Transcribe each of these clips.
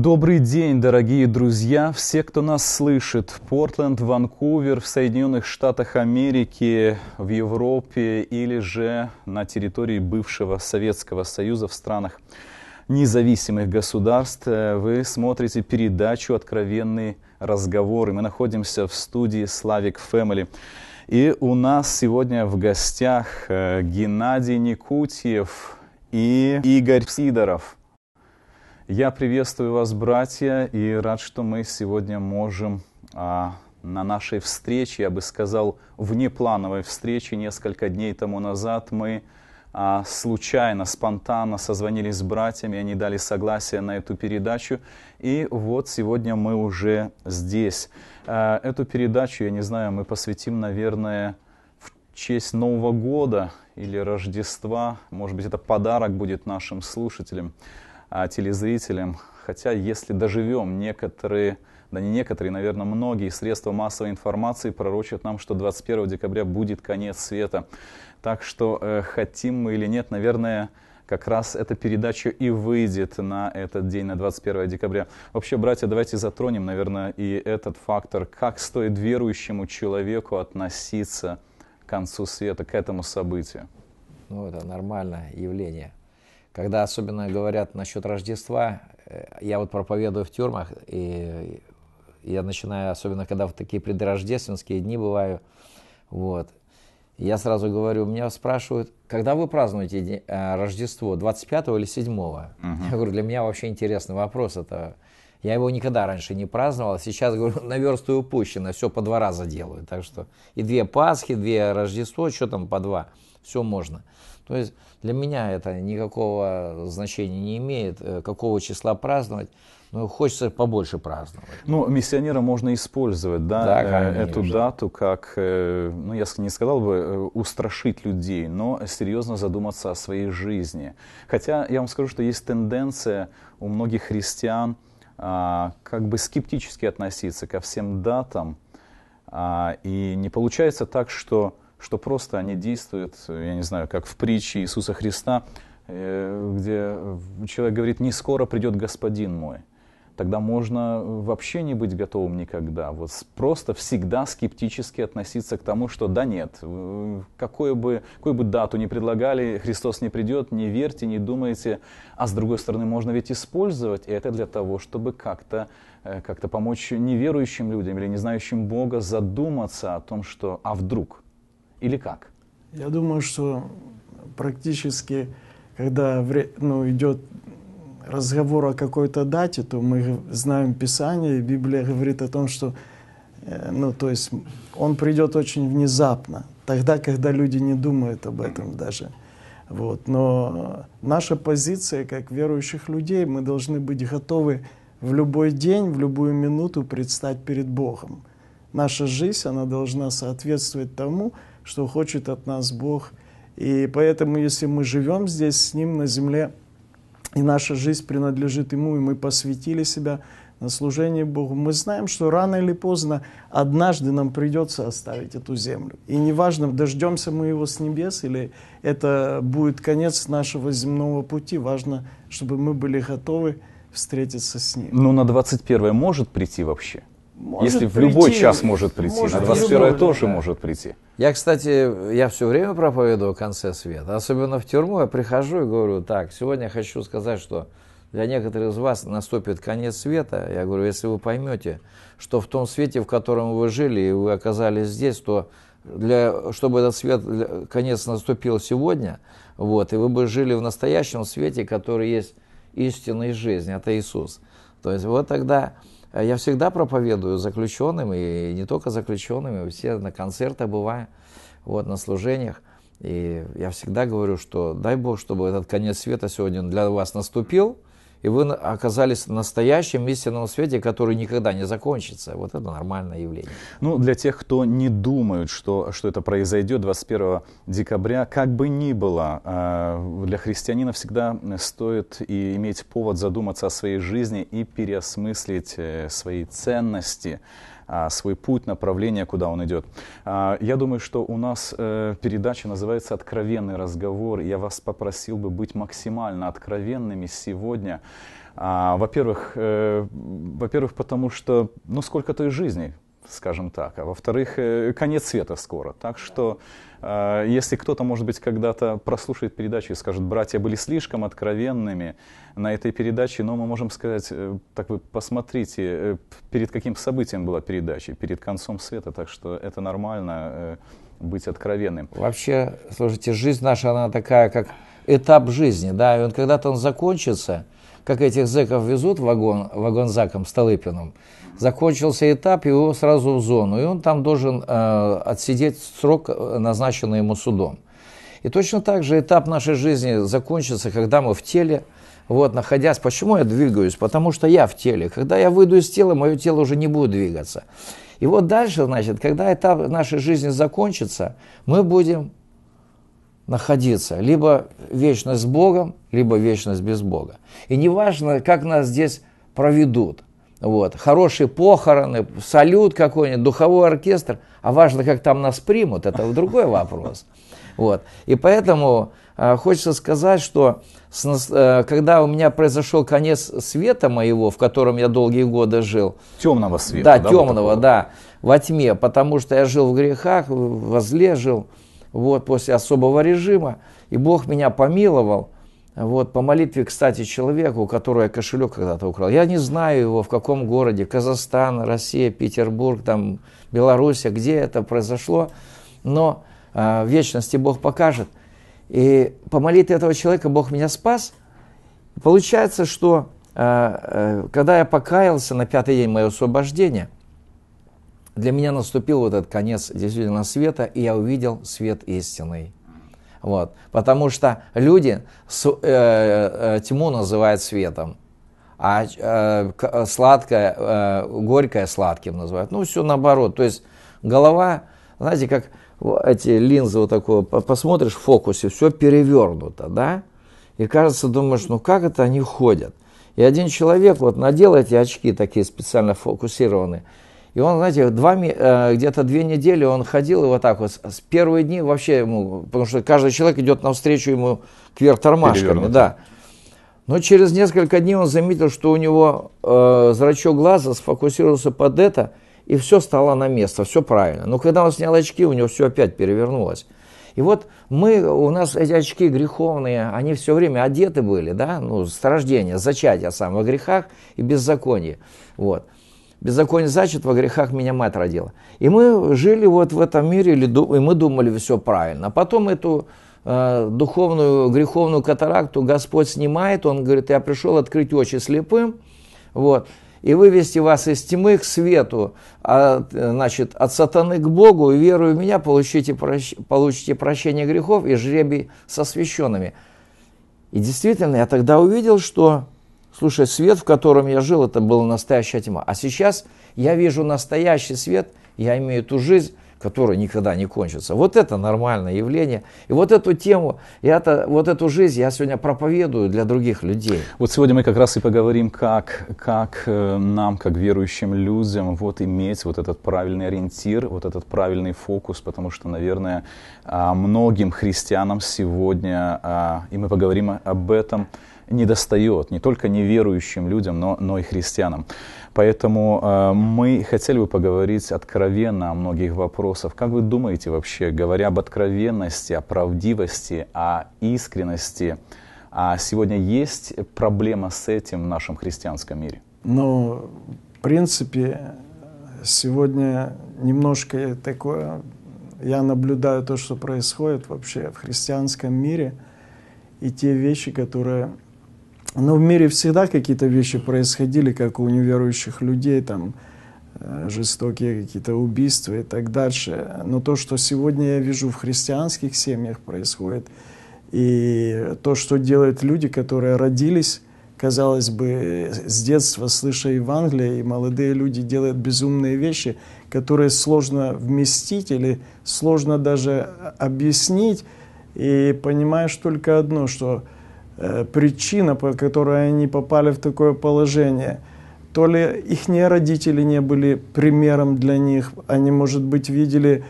Добрый день, дорогие друзья, все, кто нас слышит. Портленд, Ванкувер, в Соединенных Штатах Америки, в Европе или же на территории бывшего Советского Союза в странах независимых государств. Вы смотрите передачу «Откровенные разговоры». Мы находимся в студии «Славик Фэмили». И у нас сегодня в гостях э, Геннадий Никутьев и Игорь Сидоров – я приветствую вас, братья, и рад, что мы сегодня можем а, на нашей встрече, я бы сказал, внеплановой встрече несколько дней тому назад мы а, случайно, спонтанно созвонились с братьями, они дали согласие на эту передачу, и вот сегодня мы уже здесь. А, эту передачу, я не знаю, мы посвятим, наверное, в честь Нового года или Рождества, может быть, это подарок будет нашим слушателям. А, телезрителям. Хотя, если доживем, некоторые, да не некоторые, наверное, многие средства массовой информации пророчат нам, что 21 декабря будет конец света. Так что, э, хотим мы или нет, наверное, как раз эта передача и выйдет на этот день, на 21 декабря. Вообще, братья, давайте затронем, наверное, и этот фактор, как стоит верующему человеку относиться к концу света, к этому событию. Ну, это нормальное явление когда особенно говорят насчет Рождества, э, я вот проповедую в тюрьмах, и я начинаю, особенно когда в такие предрождественские дни бываю, вот, я сразу говорю, меня спрашивают, когда вы празднуете э, Рождество, 25 или 7? Угу. Я говорю, для меня вообще интересный вопрос, это... Я его никогда раньше не праздновал, а сейчас, говорю, наверстую упущено, все по два раза делаю. Так что и две Пасхи, две Рождество, что там по два все можно. То есть для меня это никакого значения не имеет, э, какого числа праздновать. Но хочется побольше праздновать. Ну, миссионера можно использовать, да, да э, конечно. эту дату как, э, ну, я не сказал бы устрашить людей, но серьезно задуматься о своей жизни. Хотя я вам скажу, что есть тенденция у многих христиан а, как бы скептически относиться ко всем датам, а, и не получается так, что что просто они действуют, я не знаю, как в притче Иисуса Христа, э, где человек говорит, не скоро придет Господин мой. Тогда можно вообще не быть готовым никогда. Вот просто всегда скептически относиться к тому, что да нет, э, какую бы, какую бы дату ни предлагали, Христос не придет, не верьте, не думайте. А с другой стороны, можно ведь использовать это для того, чтобы как-то э, как помочь неверующим людям или не знающим Бога задуматься о том, что а вдруг – или как? Я думаю, что практически, когда ну, идет разговор о какой-то дате, то мы знаем Писание, и Библия говорит о том, что э, ну, то есть он придет очень внезапно, тогда, когда люди не думают об этом даже. Вот. Но наша позиция как верующих людей, мы должны быть готовы в любой день, в любую минуту предстать перед Богом. Наша жизнь, она должна соответствовать тому, что хочет от нас Бог. И поэтому, если мы живем здесь с Ним на земле, и наша жизнь принадлежит Ему, и мы посвятили себя на служение Богу, мы знаем, что рано или поздно однажды нам придется оставить эту землю. И неважно, дождемся мы его с небес или это будет конец нашего земного пути, важно, чтобы мы были готовы встретиться с ним. Ну, на 21 может прийти вообще? Может Если в любой час может прийти, может, на 21 тоже да. может прийти. Я, кстати, я все время проповедую о конце света, особенно в тюрьму. Я прихожу и говорю, так, сегодня я хочу сказать, что для некоторых из вас наступит конец света. Я говорю, если вы поймете, что в том свете, в котором вы жили, и вы оказались здесь, то для, чтобы этот свет, конец наступил сегодня, вот, и вы бы жили в настоящем свете, который есть истинной жизни, это Иисус. То есть вот тогда Э, я всегда проповедую заключенным, и не только заключенным, и все на концертах бываю, вот, на служениях. И я всегда говорю, что дай Бог, чтобы этот конец света сегодня для вас наступил – и вы оказались в настоящем истинном свете, который никогда не закончится. Вот это нормальное явление. Ну, для тех, кто не думают, что, что это произойдет 21 декабря, как бы ни было, э, для христианина всегда стоит и иметь повод задуматься о своей жизни и переосмыслить э, свои ценности, а, свой путь, направление, куда он идет. А, я думаю, что у нас э, передача называется «Откровенный разговор». Я вас попросил бы быть максимально откровенными сегодня. А, во-первых, э, во-первых, потому что, ну, сколько той жизни, скажем так. А во-вторых, э, конец света скоро. Так что... Да а, если кто-то, может быть, когда-то прослушает передачу и скажет, братья были слишком откровенными на этой передаче, но мы можем сказать, э, так вы посмотрите, э, перед каким событием была передача, перед концом света, так что это нормально э, быть откровенным. Вообще, слушайте, жизнь наша, она такая, как этап жизни, да, и он когда-то он закончится, как этих зэков везут вагон, вагон заком Столыпиным, закончился этап, его сразу в зону, и он там должен э, отсидеть срок, э, назначенный ему судом. И точно так же этап нашей жизни закончится, когда мы в теле, вот, находясь. Почему я двигаюсь? Потому что я в теле. Когда я выйду из тела, мое тело уже не будет двигаться. И вот дальше, значит, когда этап нашей жизни закончится, мы будем находиться либо вечность с Богом, либо вечность без Бога. И неважно, как нас здесь проведут – вот, хорошие похороны, салют какой-нибудь, духовой оркестр. А важно, как там нас примут, это другой вопрос. Вот. И поэтому э, хочется сказать, что с, э, когда у меня произошел конец света моего, в котором я долгие годы жил. Темного света. Да, да темного, вот да, во тьме, потому что я жил в грехах, возле жил, вот, после особого режима. И Бог меня помиловал. Вот, по молитве, кстати, человеку, который которого кошелек когда-то украл. Я не знаю его, в каком городе. Казахстан, Россия, Петербург, там, Беларусь, а где это произошло. Но э, в вечности Бог покажет. И по молитве этого человека Бог меня спас. Получается, что э, э, когда я покаялся на пятый день моего освобождения, для меня наступил вот этот конец действительно света, и я увидел свет истинный. Вот. Потому что люди с, э, э, тьму называют светом, а э, сладкое, э, горькое сладким называют. Ну, все наоборот. То есть голова, знаете, как эти линзы вот такое, посмотришь в фокусе, все перевернуто, да? И кажется, думаешь, ну как это они ходят? И один человек вот надел эти очки такие специально фокусированные – и он, знаете, два, э, где-то две недели он ходил и вот так вот. С первые дни вообще ему, потому что каждый человек идет навстречу ему кверх тормашками, да. Но через несколько дней он заметил, что у него э, зрачок глаза сфокусировался под это, и все стало на место, все правильно. Но когда он снял очки, у него все опять перевернулось. И вот мы, у нас эти очки греховные, они все время одеты были, да, ну, с рождения, зачатия самого грехах и беззаконии. Вот беззаконие зачат, во грехах меня мать родила. И мы жили вот в этом мире, и мы думали все правильно. А потом эту э, духовную греховную катаракту Господь снимает, Он говорит, я пришел открыть очи слепым, вот, и вывести вас из тьмы к свету, а, значит, от сатаны к Богу, и веруя в меня, получите, прощ... получите прощение грехов и жребий со священными. И действительно, я тогда увидел, что Слушай, свет, в котором я жил, это была настоящая тьма. А сейчас я вижу настоящий свет, я имею ту жизнь, которая никогда не кончится. Вот это нормальное явление. И вот эту тему, и это, вот эту жизнь я сегодня проповедую для других людей. Вот сегодня мы как раз и поговорим, как, как э, нам, как верующим людям, вот иметь вот этот правильный ориентир, вот этот правильный фокус, потому что, наверное, а, многим христианам сегодня, а, и мы поговорим об этом, недостает не только неверующим людям, но, но и христианам. Поэтому э, мы хотели бы поговорить откровенно о многих вопросах. Как вы думаете вообще, говоря об откровенности, о правдивости, о искренности, а сегодня есть проблема с этим в нашем христианском мире? Ну, в принципе, сегодня немножко такое, я наблюдаю то, что происходит вообще в христианском мире, и те вещи, которые но в мире всегда какие-то вещи происходили, как у неверующих людей, там, э, жестокие какие-то убийства и так дальше. Но то, что сегодня я вижу в христианских семьях происходит, и то, что делают люди, которые родились, казалось бы, с детства, слыша Евангелие, и молодые люди делают безумные вещи, которые сложно вместить или сложно даже объяснить. И понимаешь только одно, что Э, причина, по которой они попали в такое положение. То ли их не родители не были примером для них, они, может быть, видели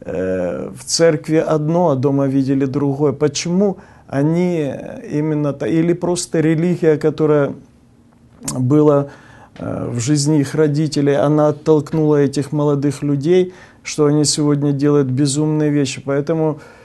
э, в церкви одно, а дома видели другое. Почему они э, именно... то? Или просто религия, которая была в жизни их родителей, она оттолкнула этих молодых людей, что они сегодня делают безумные вещи. Поэтому... Э,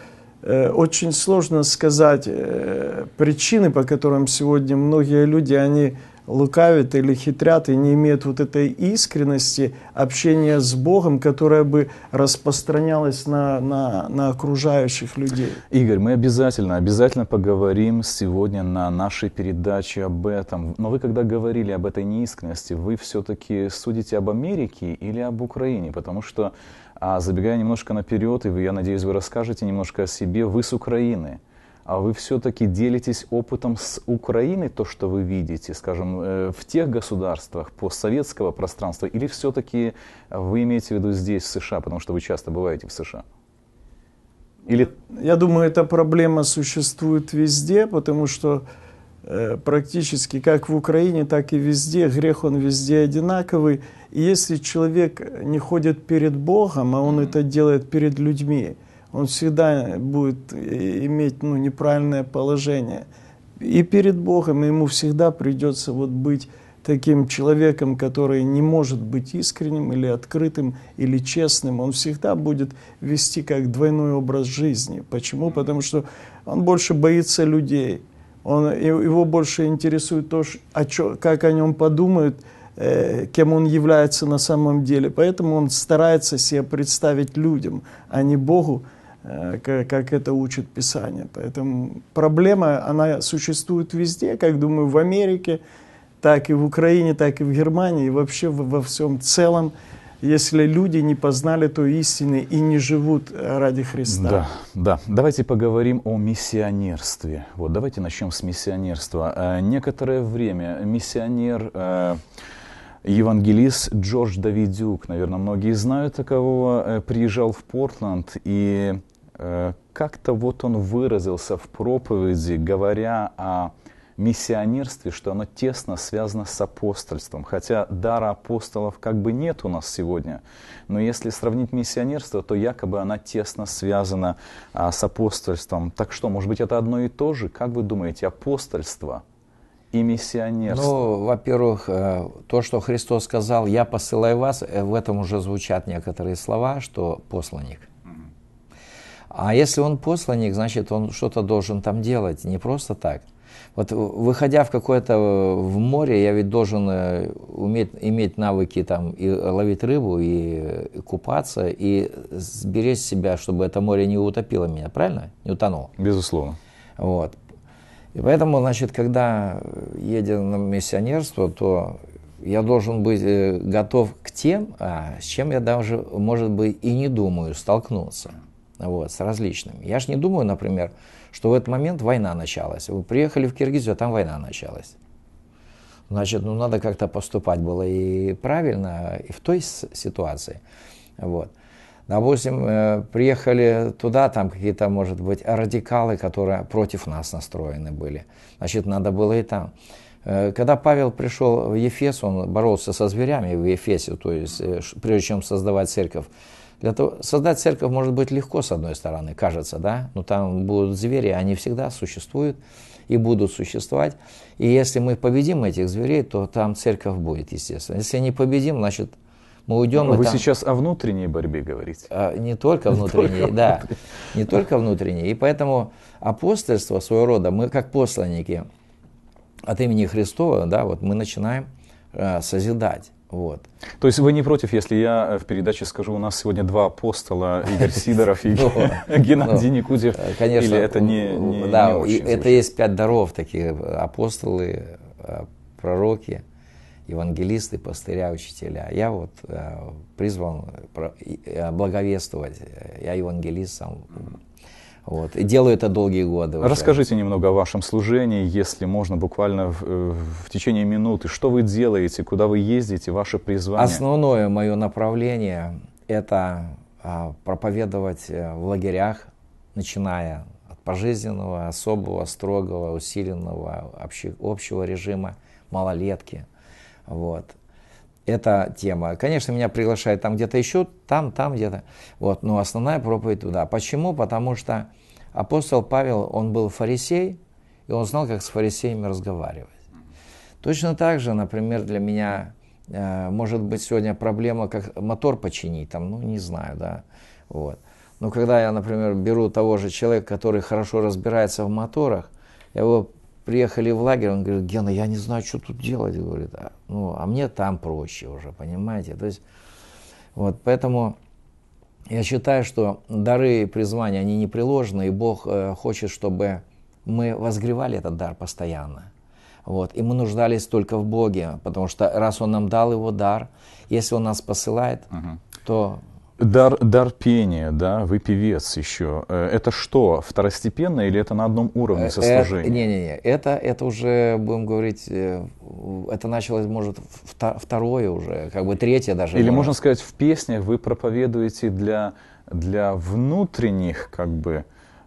Э, очень сложно сказать э, причины, по которым сегодня многие люди, они лукавят или хитрят и не имеют вот этой искренности общения с Богом, которая бы распространялась на, на, на окружающих людей. Игорь, мы обязательно, обязательно поговорим сегодня на нашей передаче об этом. Но вы когда говорили об этой неискренности, вы все-таки судите об Америке или об Украине? Потому что а забегая немножко наперед, и вы, я надеюсь, вы расскажете немножко о себе, вы с Украины. А вы все-таки делитесь опытом с Украины, то, что вы видите, скажем, э, в тех государствах постсоветского пространства, или все-таки вы имеете в виду здесь, в США, потому что вы часто бываете в США? Или... Я думаю, эта проблема существует везде, потому что Э, практически как в Украине, так и везде, грех он везде одинаковый. И если человек не ходит перед Богом, а он это делает перед людьми, он всегда будет э, иметь ну, неправильное положение. И перед Богом ему всегда придется вот быть таким человеком, который не может быть искренним или открытым, или честным, он всегда будет вести как двойной образ жизни. Почему? Потому что он больше боится людей, он, его больше интересует то, о чё, как о нем подумают, э, кем он является на самом деле. Поэтому он старается себя представить людям, а не Богу, э, как, как это учит Писание. Поэтому проблема, она существует везде, как думаю, в Америке, так и в Украине, так и в Германии, и вообще во, во всем целом если люди не познали той истины и не живут э, ради Христа. Да, да. Давайте поговорим о миссионерстве. Вот, давайте начнем с миссионерства. Э, некоторое время миссионер э, евангелист Джордж Давидюк, наверное, многие знают такого, приезжал в Портланд и как-то вот он выразился в проповеди, говоря о миссионерстве, что оно тесно связано с апостольством. Хотя дара апостолов как бы нет у нас сегодня, но если сравнить миссионерство, то якобы она тесно связана а, с апостольством. Так что, может быть, это одно и то же? Как вы думаете, апостольство и миссионерство? Ну, во-первых, э, то, что Христос сказал, «Я посылаю вас», э, в этом уже звучат некоторые слова, что «посланник». А если он посланник, значит, он что-то должен там делать, не просто так. Вот выходя в какое-то э, в море, я ведь должен э, уметь, иметь навыки там и ловить рыбу, и, и э, купаться, и сберечь себя, чтобы это море не утопило меня, правильно? Не утонуло. Безусловно. Вот. И поэтому, значит, когда едем на миссионерство, то я должен быть готов к тем, а, с чем я даже, может быть, и не думаю столкнуться. Вот, с различными. Я же не думаю, например, что в этот момент война началась. Вы приехали в Киргизию, а там война началась. Значит, ну надо как-то поступать было и правильно, и в той ситуации. Вот. Допустим, э, приехали туда, там какие-то, может быть, радикалы, которые против нас настроены были. Значит, надо было и там. Э, когда Павел пришел в Ефес, он боролся со зверями в Ефесе, то есть э, прежде чем создавать церковь, для того, создать церковь может быть легко, с одной стороны, кажется, да, но ну, там будут звери, они всегда существуют и будут существовать. И если мы победим этих зверей, то там церковь будет, естественно. Если не победим, значит, мы уйдем. Вы там... сейчас о внутренней борьбе говорите. А, не только внутренней, не только да. Внутренней. Не только внутренней. И поэтому апостольство своего рода, мы как посланники от имени Христова, да, вот мы начинаем э, созидать. Вот. То есть вы не против, если я э, в передаче скажу, у нас сегодня два апостола, Игорь Сидоров и ну, Геннадий ну, Никудев? Э, конечно. Или это не Да, это есть пять даров такие, э, апостолы, пророки, евангелисты, пастыря, учителя. Я вот призван благовествовать, я евангелист сам, вот. И делаю это долгие годы. Уже. Расскажите немного о вашем служении, если можно, буквально в, э, в течение минуты. Что вы делаете, куда вы ездите, ваше призвание? Основное мое направление – это а, проповедовать э, в лагерях, начиная от пожизненного, особого, строгого, усиленного, общего режима, малолетки. Вот эта тема. Конечно, меня приглашают там где-то еще, там, там где-то. Вот, но основная проповедь туда. Почему? Потому что апостол Павел, он был фарисей, и он знал, как с фарисеями разговаривать. Точно так же, например, для меня э, может быть сегодня проблема, как мотор починить, там, ну, не знаю, да, вот. Но когда я, например, беру того же человека, который хорошо разбирается в моторах, я его приехали в лагерь, он говорит, Гена, я не знаю, что тут делать, говорит, а, ну, а мне там проще уже, понимаете, то есть, вот, поэтому я считаю, что дары и призвания, они непреложны, и Бог э, хочет, чтобы мы возгревали этот дар постоянно, вот, и мы нуждались только в Боге, потому что раз Он нам дал его дар, если Он нас посылает, угу. то Дар, дар пения, да, вы певец еще. Э, это что, второстепенно или это на одном уровне э, э, сослужение? Не-не-не, это, это уже, будем говорить, это началось, может, второе уже, как бы третье даже. Или, можно сказать, в песнях вы проповедуете для, для внутренних, как бы,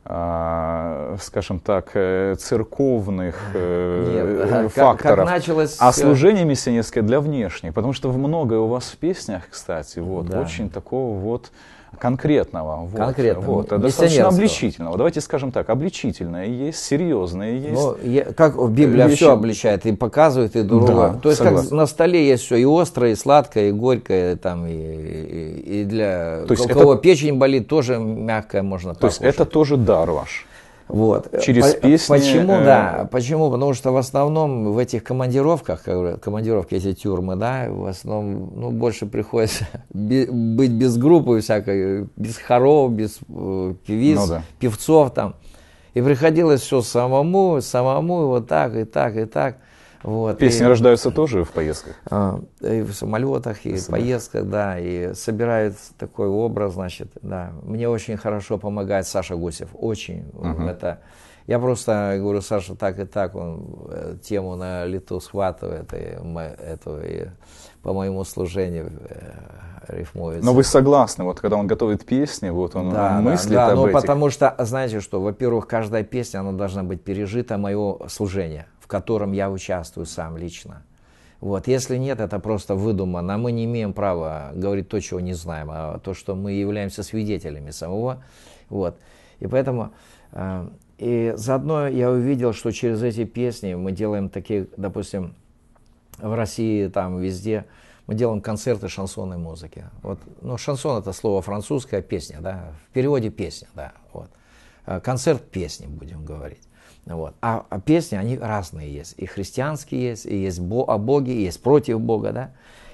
а, скажем так, э, церковных э, Нет, факторов, э, как, как началось... а служение миссионерское для внешних, потому что многое у вас в песнях, кстати, вот, да. очень такого вот конкретного. Вот, конкретного. Вот, достаточно обличительного. Давайте скажем так, обличительное есть, серьезное есть. Но, ну, я, как Библия вещи... все обличает, и показывает, и другое. Да, То есть согласен. как на столе есть все, и острое, и сладкое, и горькое, там, и, и, и для... То есть у кого это... печень болит, тоже мягкое можно То покушать. есть это тоже дар ваш. Вот. Через По- песни. Почему, э... да? Почему? Потому что в основном в этих командировках, командировки эти тюрьмы, да, в основном, ну, больше приходится би- быть без группы всякой, без хоров, без э, певиц, ну, да. певцов там. И приходилось все самому, самому, вот так, и так, и так. Вот. Песни и, рождаются тоже в поездках? А, и в самолетах, и в поездках, да. И собирают такой образ, значит, да. Мне очень хорошо помогает Саша Гусев. Очень. Угу. Это, я просто говорю, Саша так и так, он э, тему на лету схватывает, и мы, это и по моему служению э, рифмуется. Но вы согласны, вот когда он готовит песни, вот он да, мыслит да, да, об но ну, этих... потому что, знаете что, во-первых, каждая песня, она должна быть пережита моего служения в котором я участвую сам лично. Вот. Если нет, это просто выдумано. Мы не имеем права говорить то, чего не знаем, а то, что мы являемся свидетелями самого. Вот. И поэтому... Э, и заодно я увидел, что через эти песни мы делаем такие, допустим, в России, там, везде, мы делаем концерты шансонной музыки. Вот, ну, шансон – это слово французское, песня, да, в переводе песня, да, вот. Э, концерт песни, будем говорить. Вот. А, а, песни, они разные есть. И христианские есть, и есть бо, о Боге, и есть против Бога, да?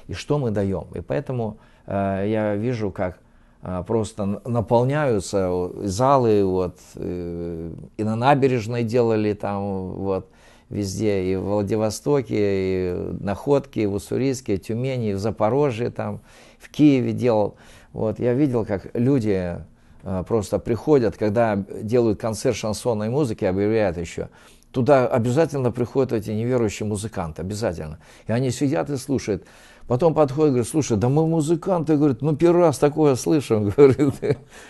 И что мы даем? И поэтому э, я вижу, как э, просто наполняются залы, вот, э, и на набережной делали там, вот, везде, и в Владивостоке, и в Находке, и в Уссурийске, и Тюмени, и в Запорожье, там, в Киеве делал. Вот, я видел, как люди Э, просто приходят, когда делают концерт шансонной музыки, объявляют еще, туда обязательно приходят эти неверующие музыканты, обязательно. И они сидят и слушают. Потом подходит, говорит, слушай, да мы музыканты, говорит, ну первый раз такое слышим, говорит.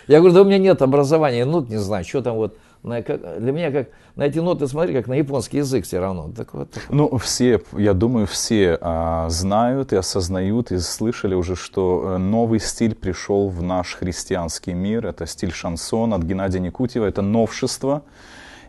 Я говорю, да у меня нет образования, ну не знаю, что там вот на, как, для меня как на эти ноты смотри, как на японский язык все равно. Так вот, так вот. Ну, все, я думаю, все а, знают и осознают и слышали уже, что э, новый стиль пришел в наш христианский мир. Это стиль шансон от Геннадия Никутьева. Это новшество.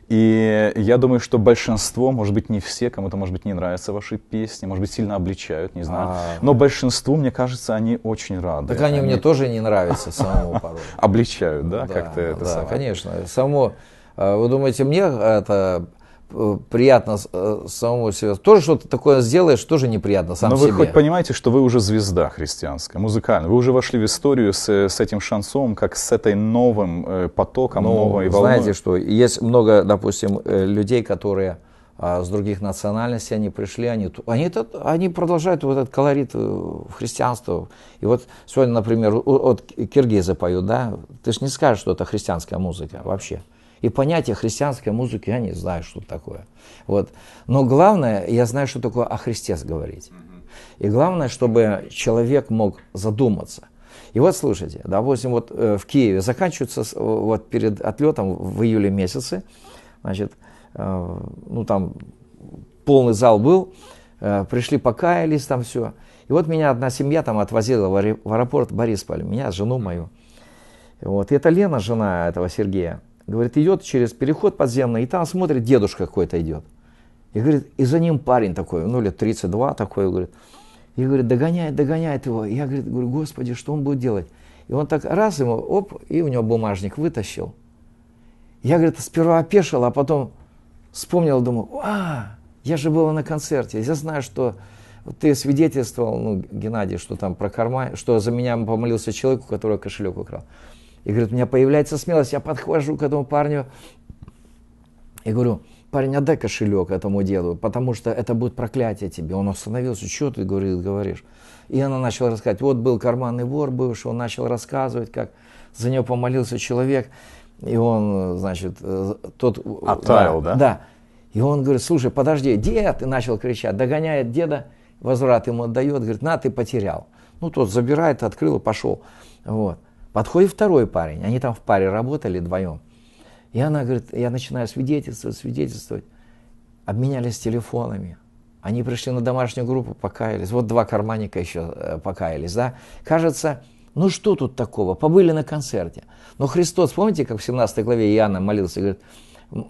И я думаю, что большинство, может быть, не все, кому-то, может быть, не нравятся ваши песни, может быть, сильно обличают, не знаю. А-а-а. Но большинству, мне кажется, они очень рады. Так они, они... мне тоже не нравятся самому порой. Обличают, да? Как-то это Да, конечно. Само а, вы думаете, мне э, это э, приятно э, самому себе. Тоже что-то такое сделаешь, тоже неприятно сам Но вы себе. хоть понимаете, что вы уже звезда христианская, музыкальная. Вы уже вошли в историю с, с этим шансом, как с этой новым потоком, ну, новой волной. Знаете что, есть много, допустим, людей, которые а, с других национальностей они пришли, они, они, этот, они продолжают вот этот колорит христианства. И вот сегодня, например, вот киргизы поют, да, ты же не скажешь, что это христианская музыка вообще. И понятия христианской музыки я не знаю, что такое. Вот. Но главное, я знаю, что такое о Христе говорить. И главное, чтобы человек мог задуматься. И вот слушайте, допустим, вот э, в Киеве заканчивается э, вот перед отлетом в июле месяце, значит, э, ну там полный зал был, пришли, покаялись там все. И вот меня одна семья там отвозила в аэропорт Борисполь, меня, жену мою. Вот, и это Лена, жена этого Сергея. Говорит, идет через переход подземный, и там смотрит, дедушка какой-то идет. И говорит, и за ним парень такой, ну лет 32 такой, говорит. И говорит, догоняет, догоняет его. И я говорит, говорю, господи, что он будет делать? И он так раз ему, оп, и у него бумажник вытащил. Я, говорит, сперва опешил, а потом вспомнил, думаю, а, я же был на концерте, я знаю, что вот ты свидетельствовал, ну, Геннадий, что там про карма, что за меня помолился человеку, который кошелек украл. И говорит, у меня появляется смелость, я подхожу к этому парню и говорю, парень, отдай кошелек этому деду, потому что это будет проклятие тебе. Он остановился, что ты говорит, говоришь? И она начала рассказывать, вот был карманный вор бывший, он начал рассказывать, как за него помолился человек, и он, значит, э, тот... Э, Оттаял, да? Да. да. И он говорит, слушай, подожди, дед, и начал кричать, догоняет деда, возврат ему отдает, говорит, на, ты потерял. Ну, тот забирает, открыл и пошел. Вот. Подходит второй парень, они там в паре работали вдвоем. И она говорит, я начинаю свидетельствовать, свидетельствовать. Обменялись телефонами. Они пришли на домашнюю группу, покаялись. Вот два карманника еще э, покаялись, да. Кажется, ну что тут такого? Побыли на концерте. Но Христос, помните, как в 17 главе Иоанна молился, говорит,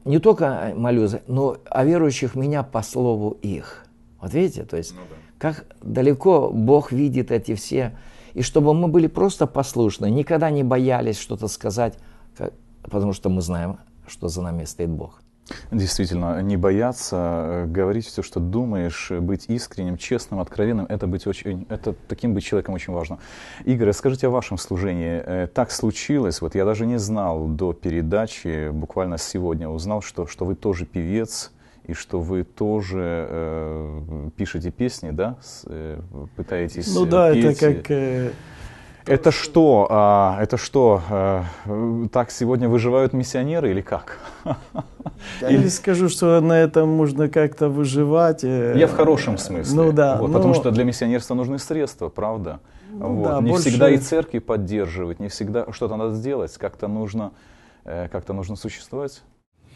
не только э, молюсь, но о а верующих меня по слову их. Вот видите, то есть, ну, да. как далеко Бог видит эти все и чтобы мы были просто послушны, никогда не боялись что-то сказать, потому что мы знаем, что за нами стоит Бог. Действительно, не бояться, э, говорить все, что думаешь, быть искренним, честным, откровенным, это, быть очень, это таким быть человеком очень важно. Игорь, расскажите о вашем служении. Э, так случилось, вот я даже не знал до передачи, буквально сегодня узнал, что, что вы тоже певец, и что вы тоже э, пишете песни, да, С, э, пытаетесь Ну э, да, петь. это как... Э... Это что? А, это что? А, так сегодня выживают миссионеры или как? или... скажу, что на этом можно как-то выживать. Э. Я в хорошем смысле. Ну да. Вот, но... Потому что для миссионерства нужны средства, правда? Ну, вот. да, не больше... всегда и церкви поддерживать, не всегда что-то надо сделать, как-то нужно, э, как-то нужно существовать.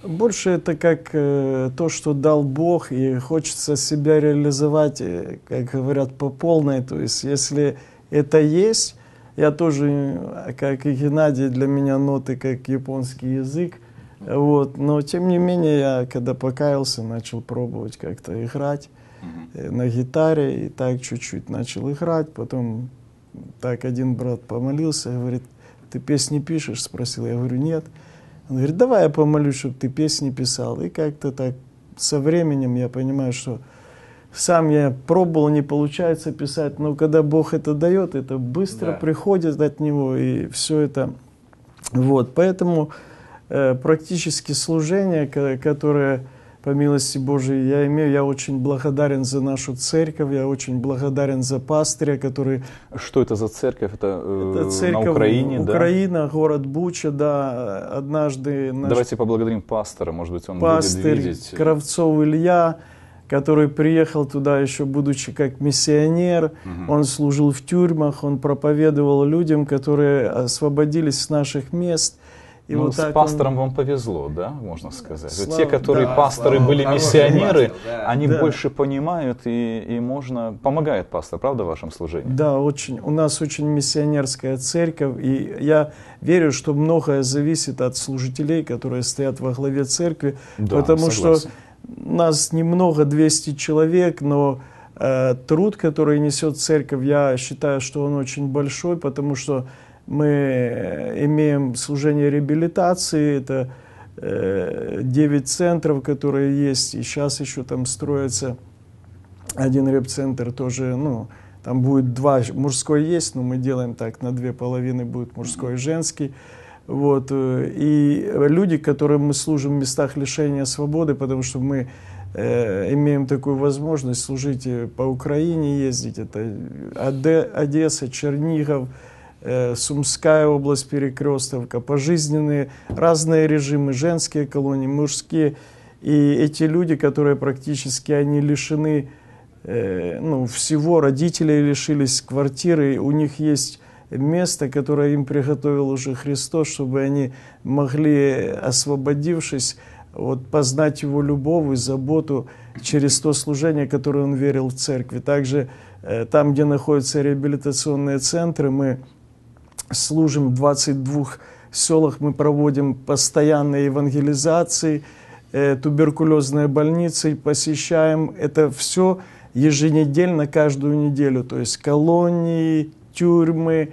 Больше это как э, то, что дал Бог, и хочется себя реализовать, э, как говорят, по полной. То есть, если это есть, я тоже, э, как и Геннадий, для меня ноты, как японский язык. Вот. Но, тем не менее, я, когда покаялся, начал пробовать как-то играть mm-hmm. на гитаре, и так чуть-чуть начал играть. Потом так один брат помолился, говорит, ты песни пишешь? Спросил, я говорю, нет. mm он говорит, давай я помолюсь, чтобы ты песни писал. И как-то так со временем я понимаю, что сам я пробовал, не получается писать, но когда Бог это дает, это быстро да. приходит от Него, и все это. Вот, поэтому э, практически служение, которое по милости Божией я имею. Я очень благодарен за нашу церковь, я очень благодарен за пастыря, который... Э, Что это за церковь? Это, э, это церковь на Украине, да? Украина, город Буча, да. Однажды... Наш... Давайте поблагодарим пастора, может быть, он Пастырь, будет видеть. Кравцов Илья, который приехал туда еще будучи как миссионер, угу. он служил в тюрьмах, он проповедовал людям, которые э, освободились с наших мест. И ну, вот с пастором он... вам повезло, да, можно сказать. Слава... Те, которые да, пасторы слава... были миссионеры, пастор, да. они да. больше понимают и, и можно помогает пастор, правда, в вашем служении? Да, очень. У нас очень миссионерская церковь, и я верю, что многое зависит от служителей, которые стоят во главе церкви, да, потому согласен. что нас немного, 200 человек, но э, труд, который несет церковь, я считаю, что он очень большой, потому что мы э, имеем служение реабилитации, это 9 э, центров, которые есть, и сейчас еще там строится один реп-центр тоже, ну, там будет два, мужской есть, но мы делаем так, на две половины будет мужской и женский. Вот, э, и люди, которым мы служим в местах лишения свободы, потому что мы э, имеем такую возможность служить по Украине, ездить, это Одесса, Чернигов, Э, Сумская область Перекрестовка, пожизненные разные режимы, женские колонии, мужские. И эти люди, которые практически, они лишены э, ну, всего, родители лишились квартиры, у них есть место, которое им приготовил уже Христос, чтобы они могли, освободившись, вот познать Его любовь и заботу через то служение, которое Он верил в церкви. Также э, там, где находятся реабилитационные центры, мы служим в 22 селах, мы проводим постоянные евангелизации, э, туберкулезные больницы, посещаем это все еженедельно, каждую неделю, то есть колонии, тюрьмы,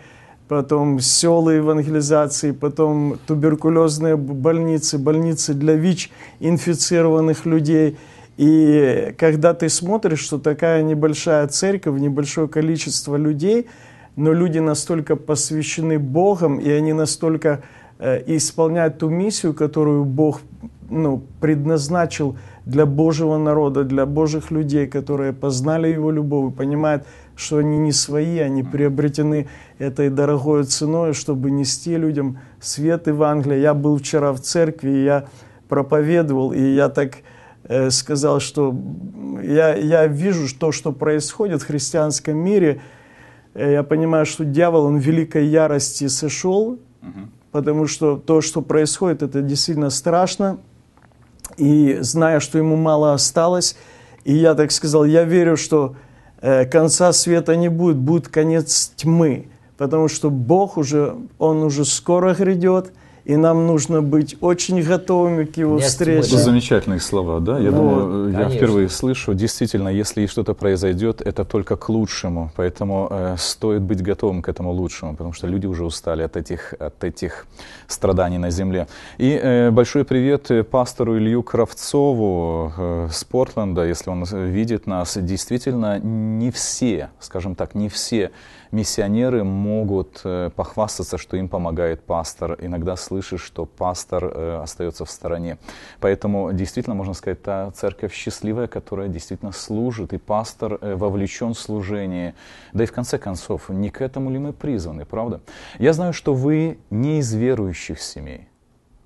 потом села евангелизации, потом туберкулезные больницы, больницы для ВИЧ-инфицированных людей. И когда ты смотришь, что такая небольшая церковь, небольшое количество людей – но люди настолько посвящены Богом, и они настолько э, исполняют ту миссию, которую Бог ну, предназначил для Божьего народа, для Божьих людей, которые познали Его любовь и понимают, что они не свои, они приобретены этой дорогой ценой, чтобы нести людям свет Евангелия. Я был вчера в церкви, и я проповедовал, и я так э, сказал, что я, я вижу то, что происходит в христианском мире – Э, я понимаю, что дьявол, он в великой ярости сошел, угу. потому что то, что происходит, это действительно страшно. И зная, что ему мало осталось, и я так сказал, я верю, что э, конца света не будет, будет конец тьмы, потому что Бог уже, Он уже скоро грядет, и нам нужно быть очень готовыми к его Нет, встрече. Это замечательные слова, да? Я вот. думаю, э, я впервые слышу. Действительно, если что-то произойдет, это только к лучшему. Поэтому э, стоит быть готовым к этому лучшему, потому что люди уже устали от этих, от этих страданий на земле. И э, большой привет э, пастору Илью Кравцову э, с Портленда, если он э, видит нас. Действительно, не все, скажем так, не все Миссионеры могут э, похвастаться, что им помогает пастор. Иногда слышишь, что пастор э, остается в стороне. Поэтому действительно, можно сказать, та церковь счастливая, которая действительно служит, и пастор э, вовлечен в служение. Да и в конце концов, не к этому ли мы призваны, правда? Я знаю, что вы не из верующих семей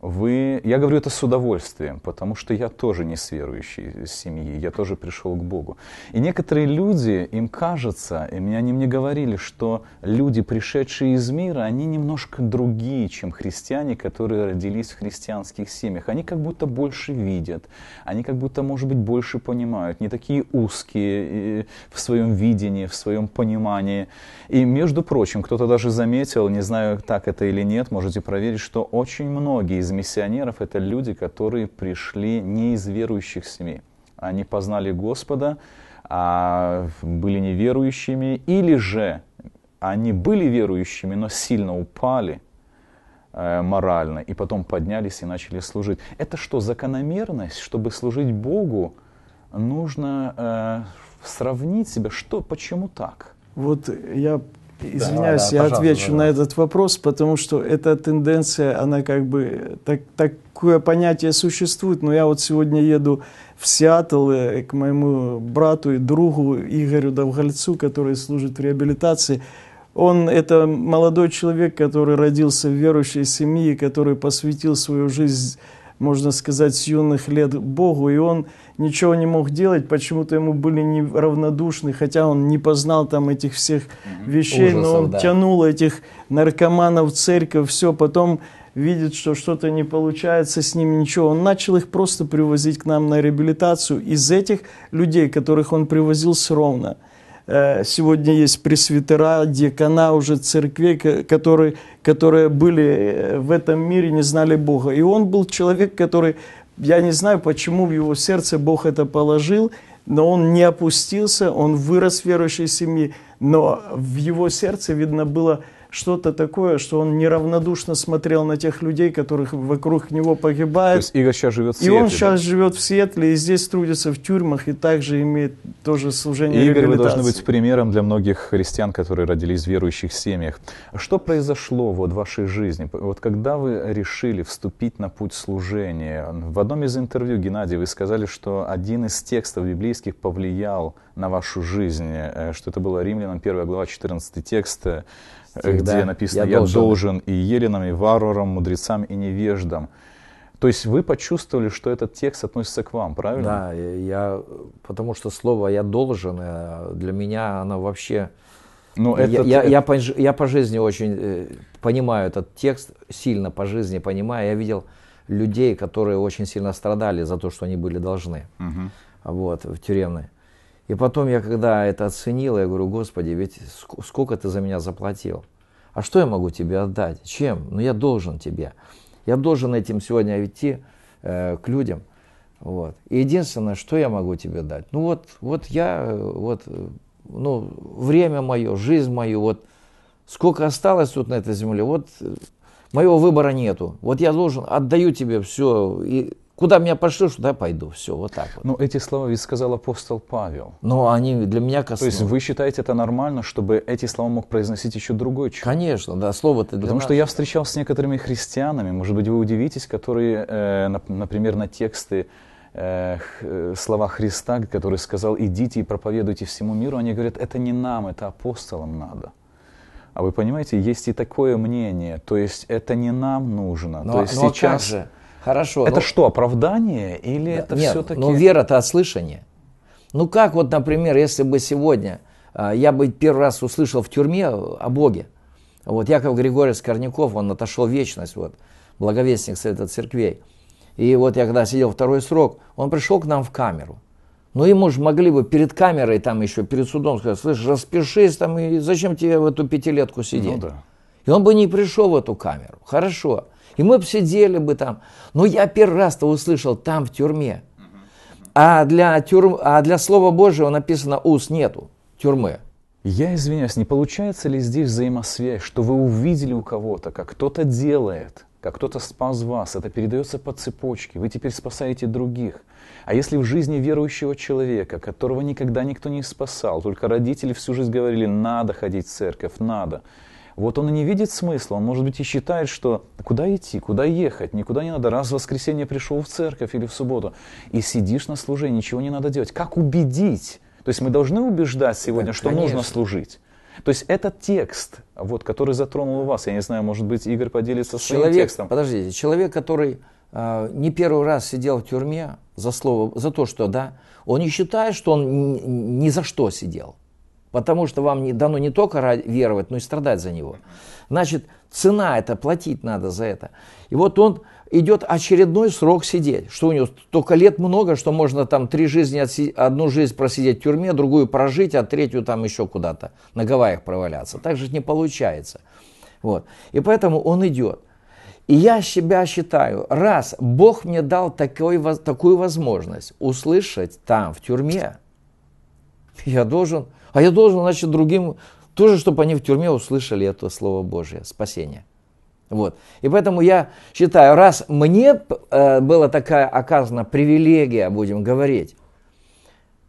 вы... Я говорю это с удовольствием, потому что я тоже не с верующей семьи, я тоже пришел к Богу. И некоторые люди, им кажется, и мне, они мне говорили, что люди, пришедшие из мира, они немножко другие, чем христиане, которые родились в христианских семьях. Они как будто больше видят, они как будто, может быть, больше понимают, не такие узкие э, в своем видении, в своем понимании. И, между прочим, кто-то даже заметил, не знаю, так это или нет, можете проверить, что очень многие из из миссионеров – это люди, которые пришли не из верующих семей. Они познали Господа, а были неверующими, или же они были верующими, но сильно упали э, морально, и потом поднялись и начали служить. Это что, закономерность? Чтобы служить Богу, нужно э, сравнить себя, что, почему так? Вот я Извиняюсь, да, да, я отвечу да. на этот вопрос, потому что эта тенденция, она как бы, так, такое понятие существует, но я вот сегодня еду в Сиэтл э, к моему брату и другу Игорю Довгольцу, который служит в реабилитации. Он – это молодой человек, который родился в верующей семье, который посвятил свою жизнь можно сказать, с юных лет Богу, и он ничего не мог делать, почему-то ему были неравнодушны, хотя он не познал там этих всех вещей, Ужасов, но он да. тянул этих наркоманов в церковь, все, потом видит, что что-то не получается с ним, ничего. Он начал их просто привозить к нам на реабилитацию из этих людей, которых он привозил с ровно – Э, сегодня есть пресвитера, декана уже церквей, которые, которые были э, в этом мире, не знали Бога. И он был человек, который, я не знаю, почему в его сердце Бог это положил, но он не опустился, он вырос в верующей семье, но в его сердце, видно, было что-то такое, что он неравнодушно смотрел на тех людей, которых вокруг него погибают. То есть Игорь сейчас живет в Сиэтле. И он сейчас живет в Сиэтле, и здесь трудится в тюрьмах, и также имеет тоже служение Игорь, вы должны быть примером для многих христиан, которые родились в верующих семьях. Что произошло вот в вашей жизни? Вот когда вы решили вступить на путь служения? В одном из интервью, Геннадий, вы сказали, что один из текстов библейских повлиял на вашу жизнь, э, что это было Римлянам 1 глава 14 текст, э, Всегда э, где написано «Я, я должен. и еленам, и варварам, мудрецам и невеждам». То есть вы почувствовали, что этот текст относится к вам, правильно? Да, я, потому что слово «я должен» э, для меня, оно вообще... Ну, этот, я, я, э, я, по, я по жизни очень понимаю этот текст, сильно по жизни понимаю. Я видел людей, которые очень сильно страдали за то, что они были должны. Угу. Вот, в тюремной. И потом я, когда это оценил, я говорю, Господи, ведь сколько ты за меня заплатил? А что я могу тебе отдать? Чем? Ну, я должен тебе. Я должен этим сегодня идти э, к людям. Вот. И единственное, что я могу тебе дать? Ну, вот, вот я, э, вот, э, ну, время мое, жизнь мою, вот, сколько осталось тут на этой земле, вот, э, моего выбора нету. Вот я должен, отдаю тебе все, и Куда меня пошлешь, туда пойду. Все, вот так вот. Но ну, эти слова ведь сказал апостол Павел. Но они для меня коснулись. То есть вы считаете это нормально, чтобы эти слова мог произносить еще другой человек? Конечно, да, слово-то для Потому нас... что я встречался с некоторыми христианами, может быть, вы удивитесь, которые, э, например, на тексты э, э, слова Христа, который сказал, идите и проповедуйте всему миру, они говорят, это не нам, это апостолам надо. А вы понимаете, есть и такое мнение, то есть это не нам нужно. Но, ну то а, есть но ну а сейчас... как же? Хорошо. Это ну, что, оправдание или да, это нет, все-таки... Ну, вера-то от Ну, как вот, например, если бы сегодня а, я бы первый раз услышал в тюрьме о Боге. Вот Яков Григорий Скорняков, он отошел в вечность, вот, благовестник с этой Церквей. И вот я когда сидел второй срок, он пришел к нам в камеру. Ну, ему же могли бы перед камерой, там еще, перед судом сказать, слышь, распишись там, и зачем тебе в эту пятилетку сидеть? Ну, да. И он бы не пришел в эту камеру. Хорошо и мы бы сидели бы там. Но я первый раз-то услышал там, в тюрьме. А для, тюрм... а для Слова Божьего написано «ус нету» тюрьмы. Я извиняюсь, не получается ли здесь взаимосвязь, что вы увидели у кого-то, как кто-то делает, как кто-то спас вас, это передается по цепочке, вы теперь спасаете других. А если в жизни верующего человека, которого никогда никто не спасал, только родители всю жизнь говорили «надо ходить в церковь, надо», вот он и не видит смысла, он, может быть, и считает, что куда идти, куда ехать, никуда не надо, раз в воскресенье пришел в церковь или в субботу, и сидишь на служении, ничего не надо делать. Как убедить? То есть мы должны убеждать сегодня, да, что конечно. нужно служить. То есть этот текст, вот, который затронул вас, я не знаю, может быть, Игорь поделится человек, своим текстом. Подождите, человек, который э, не первый раз сидел в тюрьме за слово, за то, что, да, он не считает, что он ни, ни за что сидел потому что вам не, дано не только веровать, но и страдать за него. Значит, цена это, платить надо за это. И вот он идет очередной срок сидеть, что у него только лет много, что можно там три жизни, одну жизнь просидеть в тюрьме, другую прожить, а третью там еще куда-то на Гавайях проваляться. Так же не получается. Вот. И поэтому он идет. И я себя считаю, раз Бог мне дал такой, такую возможность услышать там, в тюрьме, я должен а я должен, значит, другим тоже, чтобы они в тюрьме услышали это Слово Божье, спасение. Вот. И поэтому я считаю, раз мне э, была такая оказана привилегия, будем говорить,